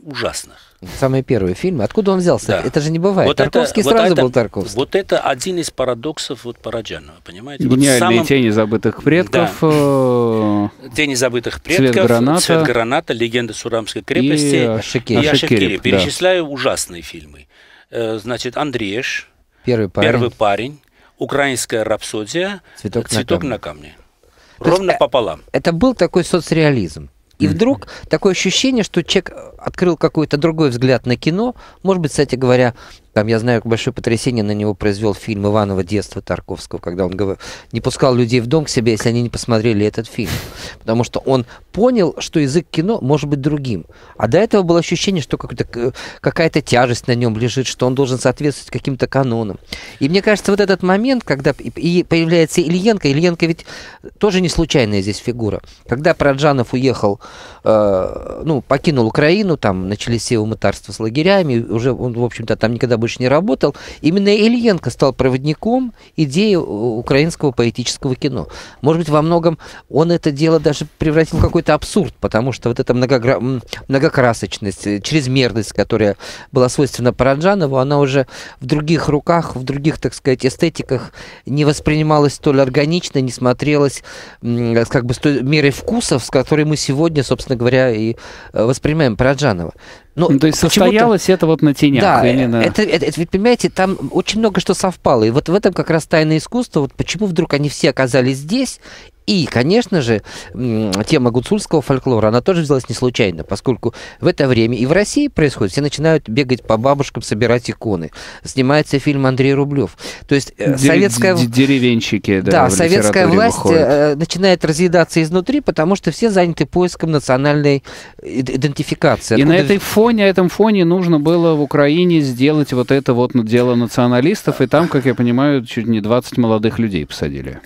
ужасных. Самый первый фильм, Откуда он взялся? Да. Это же не бывает. Вот Тарковский это, сразу вот это, был Тарковский. Вот это один из парадоксов вот Параджанова, понимаете? Гениальные вот самым... тени забытых предков. Да. Э, тени забытых предков. Цвет граната. Цвет граната. Легенда Сурамской крепости. И э, Ашикерев. И Ашикерев. Да. Перечисляю ужасные фильмы. Э, значит, Андрееш. Первый парень. Первый парень украинская рапсодия, цветок, цветок на камне. На камне. Ровно есть, э, пополам. Это был такой соцреализм. И вдруг такое ощущение, что человек открыл какой-то другой взгляд на кино. Может быть, кстати говоря, там, я знаю, большое потрясение на него произвел фильм Иванова детства Тарковского, когда он говорил, не пускал людей в дом к себе, если они не посмотрели этот фильм. Потому что он понял, что язык кино может быть другим. А до этого было ощущение, что э, какая-то тяжесть на нем лежит, что он должен соответствовать каким-то канонам. И мне кажется, вот этот момент, когда и появляется Ильенко, Ильенко ведь тоже не случайная здесь фигура. Когда Проджанов уехал, э, ну, покинул Украину, там начались все его мытарства с лагерями, уже он, в общем-то, там никогда больше не работал, именно Ильенко стал проводником идеи украинского поэтического кино. Может быть, во многом он это дело даже превратил в какой-то абсурд, потому что вот эта многогра... многокрасочность, э, чрезмерность, которая была свойственна Параджанову, она уже в других руках, в других, так сказать, эстетиках не воспринималась столь органично, не смотрелась э, как бы с той мерой вкусов, с которой мы сегодня, собственно говоря, и э, воспринимаем Параджанова. Ну, ну, то есть состоялось это вот на тенях. Да, именно. Это, это, это, ведь, понимаете, там очень много что совпало. И вот в этом как раз тайное искусство. Вот почему вдруг они все оказались здесь, и, конечно же, тема гуцульского фольклора, она тоже взялась не случайно, поскольку в это время и в России происходит, все начинают бегать по бабушкам, собирать иконы. Снимается фильм Андрей Рублев. То есть э, Дер- советская... Деревенщики, да. Да, советская власть выходит. Э, э, начинает разъедаться изнутри, потому что все заняты поиском национальной идентификации. И на этой фоне, этом фоне нужно было в Украине сделать вот это вот дело националистов, и там, как я понимаю, чуть не 20 молодых людей посадили.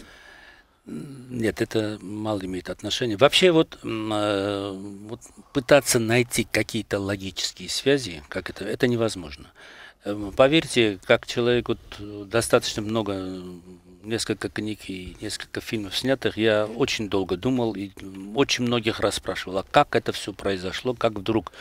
Нет, это мало имеет отношения. Вообще вот, э, вот пытаться найти какие-то логические связи, как это, это невозможно. Эм, поверьте, как человек, вот, достаточно много, несколько книг и несколько фильмов снятых, я очень долго думал и очень многих расспрашивал, а как это все произошло, как вдруг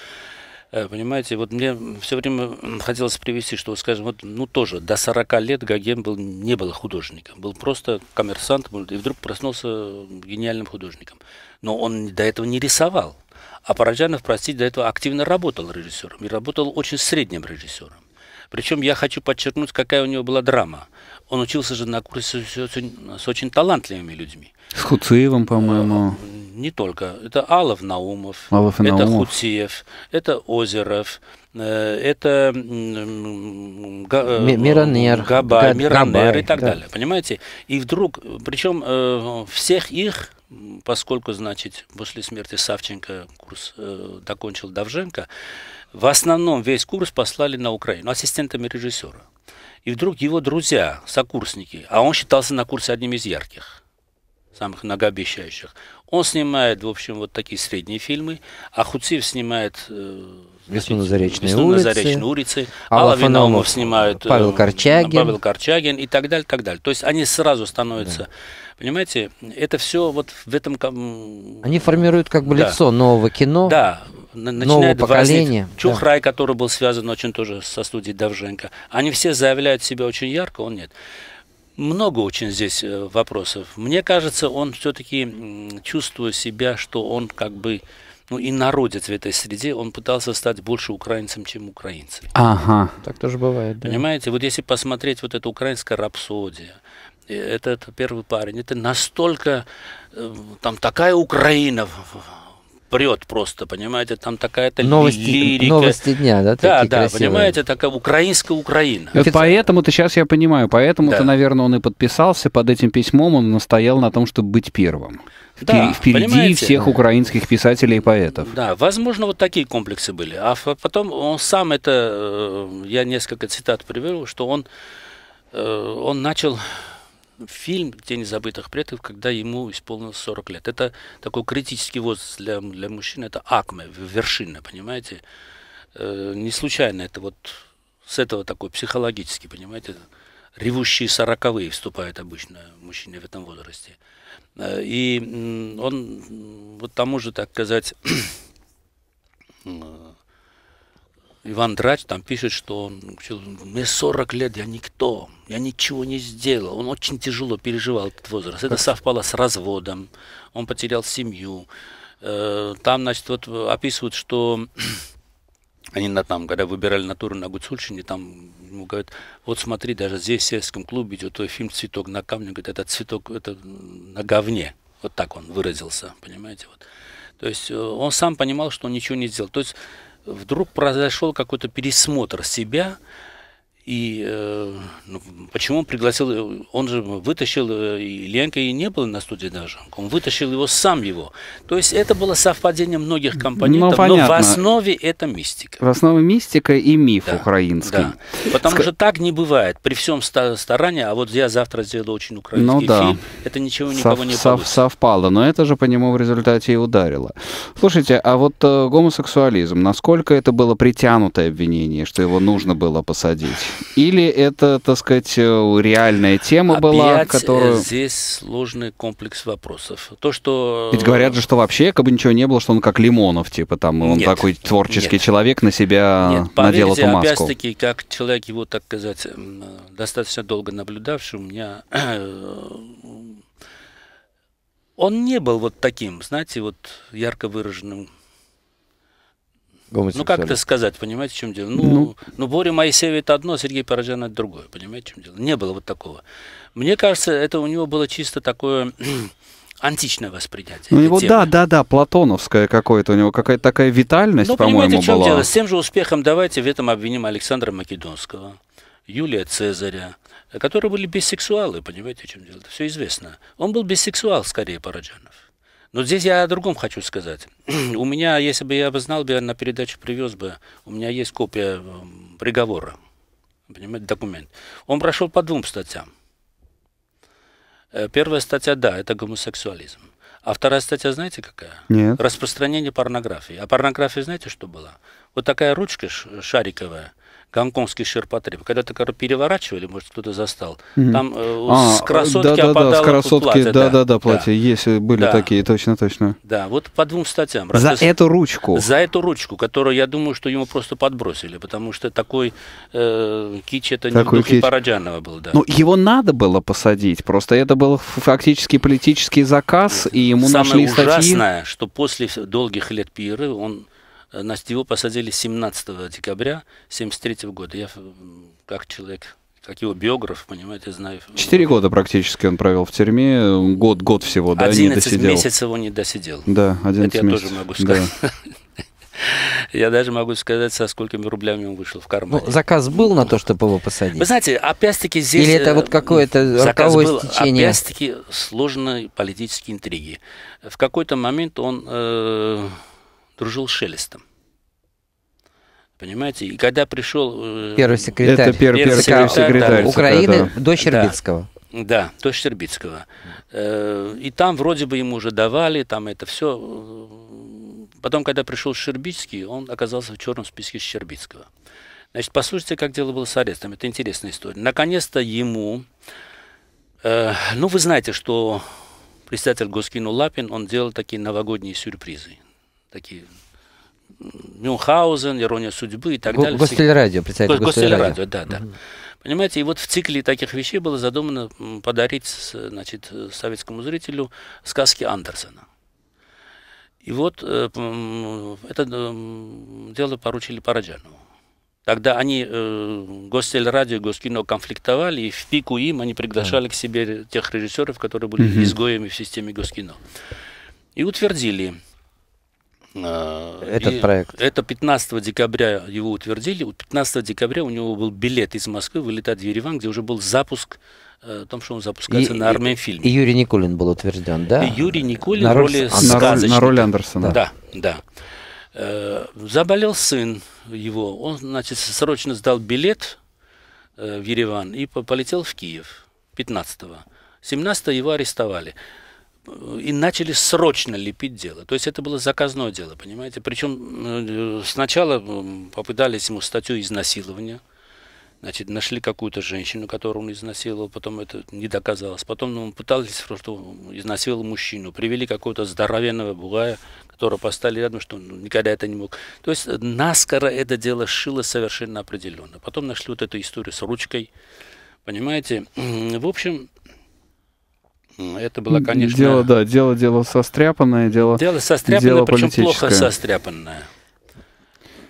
Э, понимаете, вот мне все время хотелось привести, что, скажем, вот, ну тоже до 40 лет Гоген был, не был художником, был просто коммерсантом, и вдруг проснулся гениальным художником. Но он до этого не рисовал. А Параджанов, простите, до этого активно работал режиссером, и работал очень средним режиссером. Причем я хочу подчеркнуть, какая у него была драма – он учился же на курсе с очень, с очень талантливыми людьми. С Хуциевым, по-моему. Э, не только. Это Алов Наумов, Алов это Наумов. Хуциев, это Озеров, э, это га, э, Миронер, Габа, Га, Миронер Габай, и так да. далее. Понимаете? И вдруг, причем всех их, поскольку, значит, после смерти Савченко курс докончил Давженко, в основном весь курс послали на Украину ассистентами режиссера. И вдруг его друзья, сокурсники, а он считался на курсе одним из ярких, самых многообещающих, он снимает, в общем, вот такие средние фильмы, а Хуциев снимает «Весну э, на Заречной Весну улице», на Заречной улице Алла, Алла Феномов снимает э, Павел Корчагин. Павел Корчагин и так далее, так далее. То есть они сразу становятся... Да. Понимаете, это все вот в этом... Они формируют как бы да. лицо нового кино. Да, начиная поколения. Да. Чухрай, который был связан очень тоже со студией Давженко. Они все заявляют себя очень ярко, он нет. Много очень здесь э, вопросов. Мне кажется, он все-таки чувствует себя, что он как бы ну, и народец в этой среде, он пытался стать больше украинцем, чем украинцем. Ага. Так тоже бывает, да. Понимаете, вот если посмотреть вот эта украинская рапсодия, это, это первый парень, это настолько, э, там такая Украина прет просто, понимаете, там такая-то новости, лирика. Новости дня, да, Да, да, красивые. понимаете, такая украинская Украина. Вот поэтому-то, сейчас я понимаю, поэтому-то, да. наверное, он и подписался под этим письмом, он настоял на том, чтобы быть первым. Да, впереди понимаете? всех украинских писателей и поэтов. Да, возможно, вот такие комплексы были. А потом он сам это, э, я несколько цитат привел, что он, э, он начал фильм «День забытых предков», когда ему исполнилось 40 лет. Это такой критический возраст для, для мужчин, это акме, вершина, понимаете? Э, не случайно это вот с этого такой психологически, понимаете? Ревущие сороковые вступают обычно мужчины в этом возрасте. Э, и он вот тому же, так сказать, э, Иван Драч там пишет, что он, мне 40 лет, я никто, я ничего не сделал. Он очень тяжело переживал этот возраст. Это совпало с разводом, он потерял семью. Э, там, значит, вот описывают, что они на, там, когда выбирали натуру на Гуцульщине, там ему говорят, вот смотри, даже здесь, в сельском клубе идет твой фильм «Цветок на камне», говорит, это цветок это на говне. Вот так он выразился, понимаете. Вот. То есть э, он сам понимал, что он ничего не сделал. То есть вдруг произошел какой-то пересмотр себя, и э, ну, почему он пригласил, он же вытащил, э, Ильянка и не было на студии даже, он вытащил его сам его. То есть это было совпадение многих ну, компонентов, ну, но в основе это мистика. В основе мистика и миф да, украинский. Да. Потому Ск... что так не бывает, при всем старании, а вот я завтра сделаю очень украинский ну, да. фильм, это ничего никого сов, не сов, Совпало, но это же по нему в результате и ударило. Слушайте, а вот э, гомосексуализм, насколько это было притянутое обвинение, что его нужно было посадить? Или это, так сказать, э, реальная тема Опять была, э, которую... здесь сложный комплекс вопросов. То, что... Ведь говорят же, что вообще как бы ничего не было, что он как Лимонов, типа там, он нет, такой творческий нет. человек, на себя нет, поверьте, надел эту маску. опять-таки, как человек его, так сказать, э, достаточно долго наблюдавший, у меня он не был вот таким, знаете, вот ярко выраженным ну, как это сказать, понимаете, в чем дело? Ну, ну. ну Боря Моисеев это одно, Сергей Параджан это другое, понимаете, в чем дело? Не было вот такого. Мне кажется, это у него было чисто такое античное восприятие. Ну, его, да, да, да, платоновское какое-то у него, какая-то такая витальность, ну, по-моему, понимаете, в чем была. дело? С тем же успехом давайте в этом обвиним Александра Македонского, Юлия Цезаря, которые были бисексуалы, понимаете, в чем дело? Это все известно. Он был бисексуал, скорее, Параджанов. Но здесь я о другом хочу сказать. У меня, если бы я бы знал, бы я на передачу привез бы, у меня есть копия э, приговора, понимаете, документ. Он прошел по двум статьям. Э, первая статья, да, это гомосексуализм. А вторая статья, знаете какая? Нет. Распространение порнографии. А порнография, знаете, что было? Вот такая ручка шариковая, гонконгский ширпотреб. Когда то короче, переворачивали, может, кто-то застал. Mm-hmm. Там э, а, с красотки да, да, опадало да, с красотки, платье. Да, да, да, платье. Да. Есть, были да. такие, точно, точно. Да, вот по двум статьям. За Раз, эту ручку? За эту ручку, которую, я думаю, что ему просто подбросили, потому что такой э, кич это такой не кич. Параджанова был. Да. Ну, его надо было посадить, просто это был фактически политический заказ, и ему Самое нашли статьи. Самое ужасное, что после долгих лет пиры он Э, на его посадили 17 декабря 1973 года. Я как человек как его биограф, понимаете, знаю. Четыре года практически он провел в тюрьме, год, год всего, да, не досидел. месяцев он не досидел. Да, 11 Это я месяцев. тоже могу сказать. Да. Я даже могу сказать, со сколькими рублями он вышел в карман. Ну, заказ был на то, чтобы его посадить? Вы знаете, опять-таки здесь... Или это вот э, какое-то роковое был, стечение? Опять-таки сложные политические интриги. В какой-то момент он э, дружил с Шелестом. Понимаете? И когда пришел... Э, первый секретарь. Это первый, первый секретарь, секретарь да, Украины, да. дочь Щербицкого. Да, да, дочь Щербицкого. Э, и там вроде бы ему уже давали, там это все. Потом, когда пришел Щербицкий, он оказался в черном списке Щербицкого. Значит, послушайте, как дело было с арестом. Это интересная история. Наконец-то ему... Э, ну, вы знаете, что председатель Госкину Лапин, он делал такие новогодние сюрпризы такие Мюнхгаузен, «Ирония судьбы» и так Го- далее. Гостелерадио, представитель Гостелерадио. радио, да, да. Угу. Понимаете, и вот в цикле таких вещей было задумано подарить значит, советскому зрителю сказки Андерсона. И вот э, это э, дело поручили Параджанову. Тогда они, э, радио и Госкино конфликтовали, и в пику им они приглашали да. к себе тех режиссеров, которые были угу. изгоями в системе Госкино. И утвердили Э, Этот и проект. Это 15 декабря его утвердили. 15 декабря у него был билет из Москвы вылетать в Ереван, где уже был запуск э, о том, что он запускается и, на армии фильме. И Юрий Никулин был утвержден, да? И Юрий Никулин на роли, роли сказочника. На роли Андерсона. Да, да. Э, заболел сын его. Он, значит, срочно сдал билет в Ереван и полетел в Киев 15-го. 17 его арестовали и начали срочно лепить дело. То есть это было заказное дело, понимаете? Причем э, сначала попытались ему статью изнасилования. Значит, нашли какую-то женщину, которую он изнасиловал, потом это не доказалось. Потом ну, пытались, что изнасиловал мужчину. Привели какого-то здоровенного бугая, которого поставили рядом, что он никогда это не мог. То есть наскоро это дело шило совершенно определенно. Потом нашли вот эту историю с ручкой. Понимаете? В общем, это было, конечно... Дело, да, дело, дело состряпанное, дело Дело состряпанное, дело причем плохо состряпанное.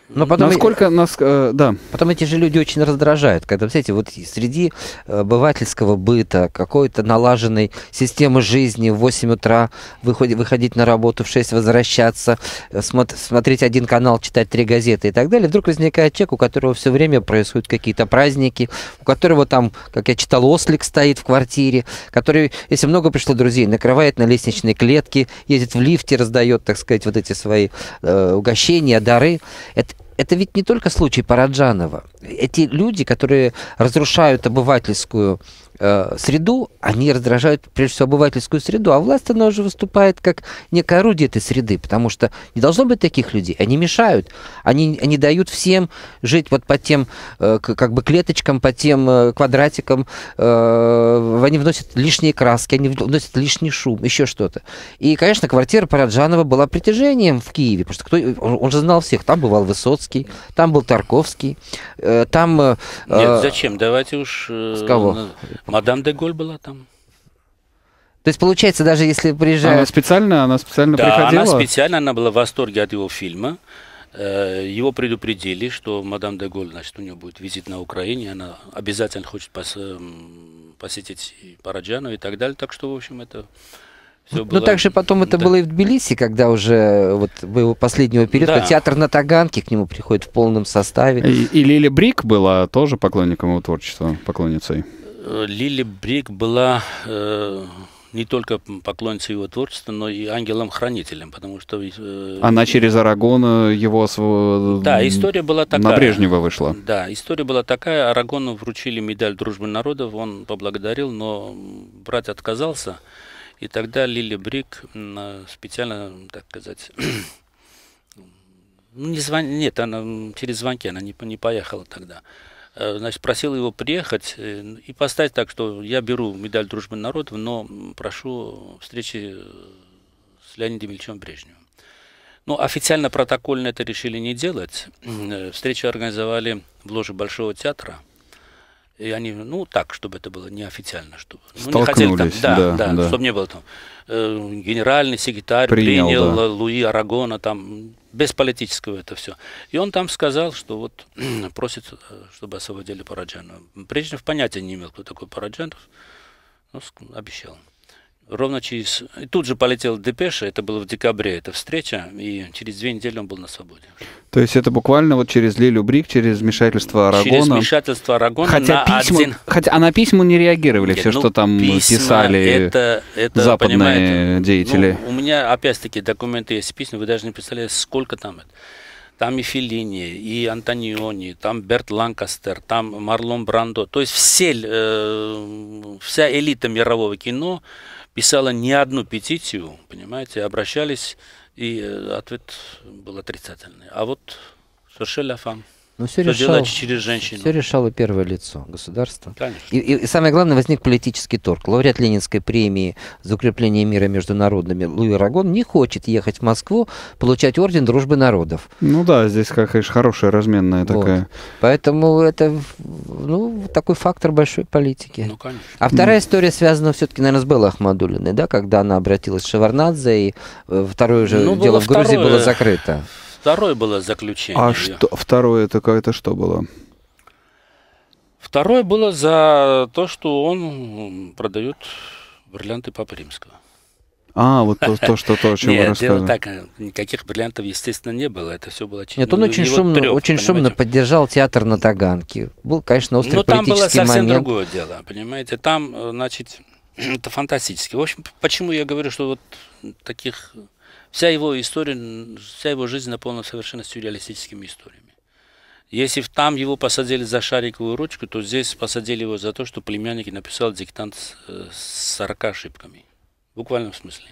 Но потом Насколько нас, э, да. Потом эти же люди очень раздражают, когда, знаете, вот среди обывательского э, быта, какой-то налаженной системы жизни в 8 утра выходить, выходить на работу, в 6 возвращаться, э, смотреть один канал, читать три газеты и так далее, вдруг возникает человек, у которого все время происходят какие-то праздники, у которого там, как я читал, ослик стоит в квартире, который, если много пришло друзей, накрывает на лестничной клетке, ездит в лифте, раздает, так сказать, вот эти свои э, угощения, дары. Это, это ведь не только случай Параджанова. Эти люди, которые разрушают обывательскую Э, среду, они раздражают прежде всего обывательскую среду, а власть, она уже выступает как некое орудие этой среды, потому что не должно быть таких людей, они мешают, они, они дают всем жить вот по тем э, как бы клеточкам, по тем э, квадратикам, э, они вносят лишние краски, они вносят лишний шум, еще что-то. И, конечно, квартира Параджанова была притяжением в Киеве, потому что кто, он, он же знал всех, там бывал Высоцкий, там был Тарковский, э, там... Э, Нет, э, зачем, давайте уж... Э, С кого? Мадам де Голь была там. То есть, получается, даже если приезжают... Она специально, она специально да, приходила? она специально, она была в восторге от его фильма. Э, его предупредили, что мадам де Голь, значит, у нее будет визит на Украине, она обязательно хочет пос... посетить Параджану и так далее. Так что, в общем, это ну, также потом это да. было и в Тбилиси, когда уже вот в его последнего периода да. театр на Таганке к нему приходит в полном составе. И, и Лили Брик была тоже поклонником его творчества, поклонницей. Э, Лили Брик была э, не только поклонницей его творчества, но и ангелом-хранителем, потому что... Э, Она через Арагона его... Св... Да, история была такая... На Брежнева вышла. Да, история была такая. Арагону вручили медаль дружбы народов, он поблагодарил, но брать отказался. И тогда Лили Брик э, специально, так сказать, ну, не звон... нет, она через звонки, она не, не поехала тогда. Э, значит, просил его приехать э, и поставить так, что я беру медаль дружбы народов, но прошу встречи э, с Леонидом Ильичем Брежневым. Ну, официально протокольно это решили не делать. Встречу организовали в ложе Большого театра – и они, ну, так, чтобы это было неофициально, чтобы ну, не хотели там, да, да, да, да, чтобы не было там э, генеральный секретарь принял, принял да. Э, Луи Арагона там без политического это все. И он там сказал, что вот просит, э, чтобы освободили Параджанова. Прежде в понятия не имел, кто такой Параджанов, но обещал. Ровно через... И тут же полетел Депеша, это было в декабре, эта встреча, и через две недели он был на свободе. То есть это буквально вот через Лилю Брик, через вмешательство Арагона? Через вмешательство Арагона хотя на письма, один... Хотя, а на письма не реагировали Нет, все, ну, что там писали это, это, западные деятели? Ну, у меня, опять-таки, документы есть, письма, вы даже не представляете, сколько там это там и Филини, и Антониони, там Берт Ланкастер, там Марлон Брандо. То есть все, э, вся элита мирового кино писала не одну петицию, понимаете, обращались, и э, ответ был отрицательный. А вот Шершель Афан – но ну, все, что решал, через женщину. Все решало первое лицо государства. И, и, и самое главное, возник политический торг. Лауреат Ленинской премии за укрепление мира международными Луи Рагон не хочет ехать в Москву получать орден дружбы народов. Ну да, здесь, конечно, хорошая разменная вот. такая. Поэтому это ну, такой фактор большой политики. Ну, конечно. А вторая ну. история связана все-таки, наверное, с Беллой Ахмадулиной, да, когда она обратилась к Шеварнадзе, и э, второе уже ну, дело в Грузии второе... было закрыто. Второе было заключение. А что, второе это то что было? Второе было за то, что он продает бриллианты Папы Римского. А, вот то, то что то, о чем Нет, вы рассказывали. так, э, никаких бриллиантов, естественно, не было. Это все было очень... Нет, он очень, шумно, трех, очень шумно поддержал театр на Таганке. Был, конечно, острый Но ну, там было совсем другое дело, понимаете. Там, э, значит, это фантастически. В общем, почему я говорю, что вот таких Вся его история, вся его жизнь наполнена совершенно сюрреалистическими историями. Если там его посадили за шариковую ручку, то здесь посадили его за то, что племянник написал диктант с, э, с 40 ошибками. В буквальном смысле.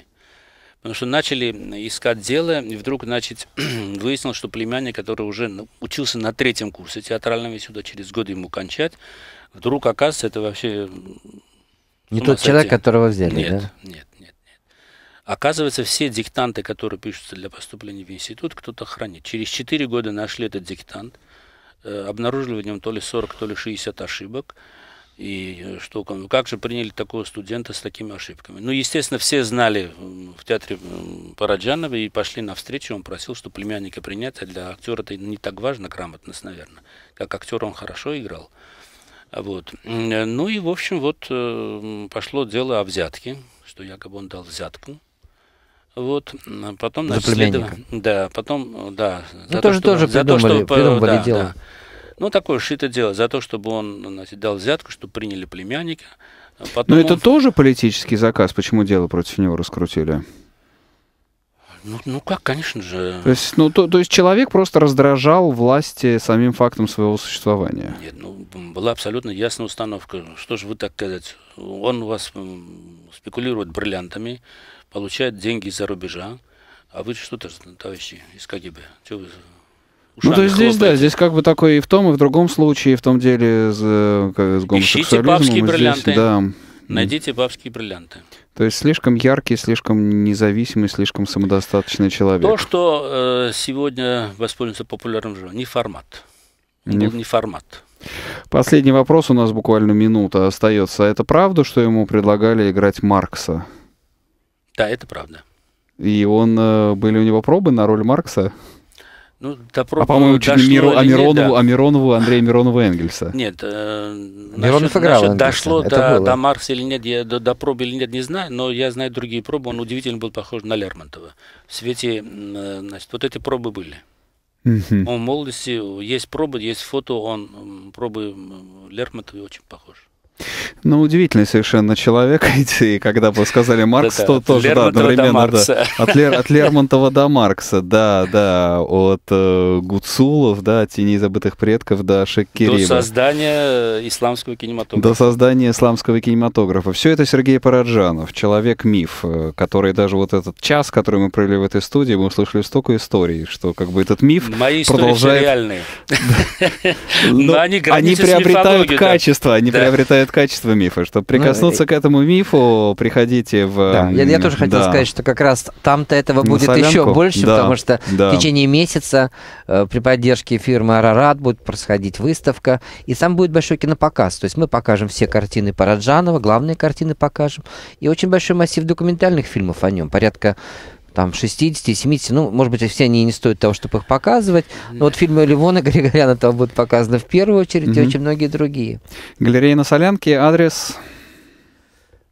Потому что начали искать дело, и вдруг, значит, выяснилось, что племянник, который уже ну, учился на третьем курсе театрального сюда через год ему кончать, вдруг, оказывается, это вообще... Не тот человек, которого взяли, нет, да? Нет, нет. Оказывается, все диктанты, которые пишутся для поступления в институт, кто-то хранит. Через 4 года нашли этот диктант, э, обнаружили в нем то ли 40, то ли 60 ошибок. И э, что, ну, как же приняли такого студента с такими ошибками? Ну, естественно, все знали в театре Параджанова и пошли на встречу. Он просил, что племянника принять, а для актера это не так важно, грамотность, наверное. Как актер он хорошо играл. Вот. Э, ну и, в общем, вот пошло дело о взятке, что якобы он дал взятку. Вот, потом, значит, за племянника. Да, потом, да. Ну, за тоже, то, что, тоже за то, что, придумывали да, дело. Да. Ну, такое шито дело. За то, чтобы он значит, дал взятку, чтобы приняли племянника. А потом Но это он... тоже политический заказ. Почему дело против него раскрутили? Ну, ну как, конечно же. То есть, ну, то, то есть человек просто раздражал власти самим фактом своего существования. Нет, ну была абсолютно ясная установка. Что же вы так сказать? Он у вас спекулирует бриллиантами, получает деньги за рубежа. А вы что-то, товарищи из КГБ, что вы ну, то есть здесь, да, здесь как бы такое и в том, и в другом случае, и в том деле с, э, как, с гомосексуализмом. Ищите бабские бриллианты. Да. Найдите бабские бриллианты. То есть слишком яркий, слишком независимый, слишком самодостаточный человек. То, что э, сегодня воспользуется популярным же, не формат. Не, не формат. Последний вопрос у нас буквально минута остается. А это правда, что ему предлагали играть Маркса? Да, это правда. И он, э, были у него пробы на роль Маркса? Ну, да, а, по-моему, чуть не Миро, Амиронову, нет, да. Амиронову, Андрея Миронова Энгельса. Нет, э, Миронов насчет, играл насчет дошло до, было. до Марса или нет, я, до, до пробы или нет, не знаю, но я знаю другие пробы. Он удивительно был похож на Лермонтова. В свете, э, значит, вот эти пробы были. Угу. Он в молодости, есть пробы, есть фото, он пробы Лермонтова очень похож. Ну, удивительный совершенно человек, и когда бы сказали Маркс, то тоже, да, одновременно, да. От, Лер, от Лермонтова до Маркса, да, да, от э, Гуцулов, да, теней забытых предков» до Шеккерима. До создания исламского кинематографа. До создания исламского кинематографа. Все это Сергей Параджанов, человек-миф, э, который даже вот этот час, который мы провели в этой студии, мы услышали столько историй, что как бы этот миф Мои продолжает... Мои реальные. Они приобретают качество, они приобретают качество мифа, чтобы ну, прикоснуться ну, к этому мифу, приходите в... Да, я, я тоже хотел да. сказать, что как раз там-то этого будет еще больше, да. потому что да. в течение месяца э, при поддержке фирмы «Арарат» будет происходить выставка, и сам будет большой кинопоказ. То есть мы покажем все картины Параджанова, главные картины покажем, и очень большой массив документальных фильмов о нем, порядка там 60, 70, ну, может быть, все они не стоят того, чтобы их показывать. Но вот фильмы Ливона Григоряна там будут показаны в первую очередь, угу. и очень многие другие. Галерея на Солянке, адрес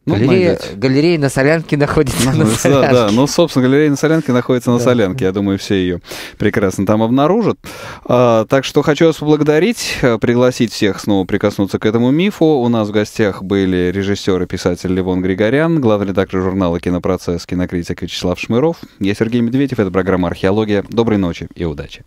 ну, галерея, галерея на Солянке находится ну, на Солянке. Да, да, ну, собственно, галерея на Солянке находится на да. Солянке. Я думаю, все ее прекрасно там обнаружат. А, так что хочу вас поблагодарить, э, пригласить всех снова прикоснуться к этому мифу. У нас в гостях были режиссер и писатель Левон Григорян, главный редактор журнала «Кинопроцесс», кинокритик Вячеслав Шмыров. Я Сергей Медведев, это программа «Археология». Доброй ночи и удачи.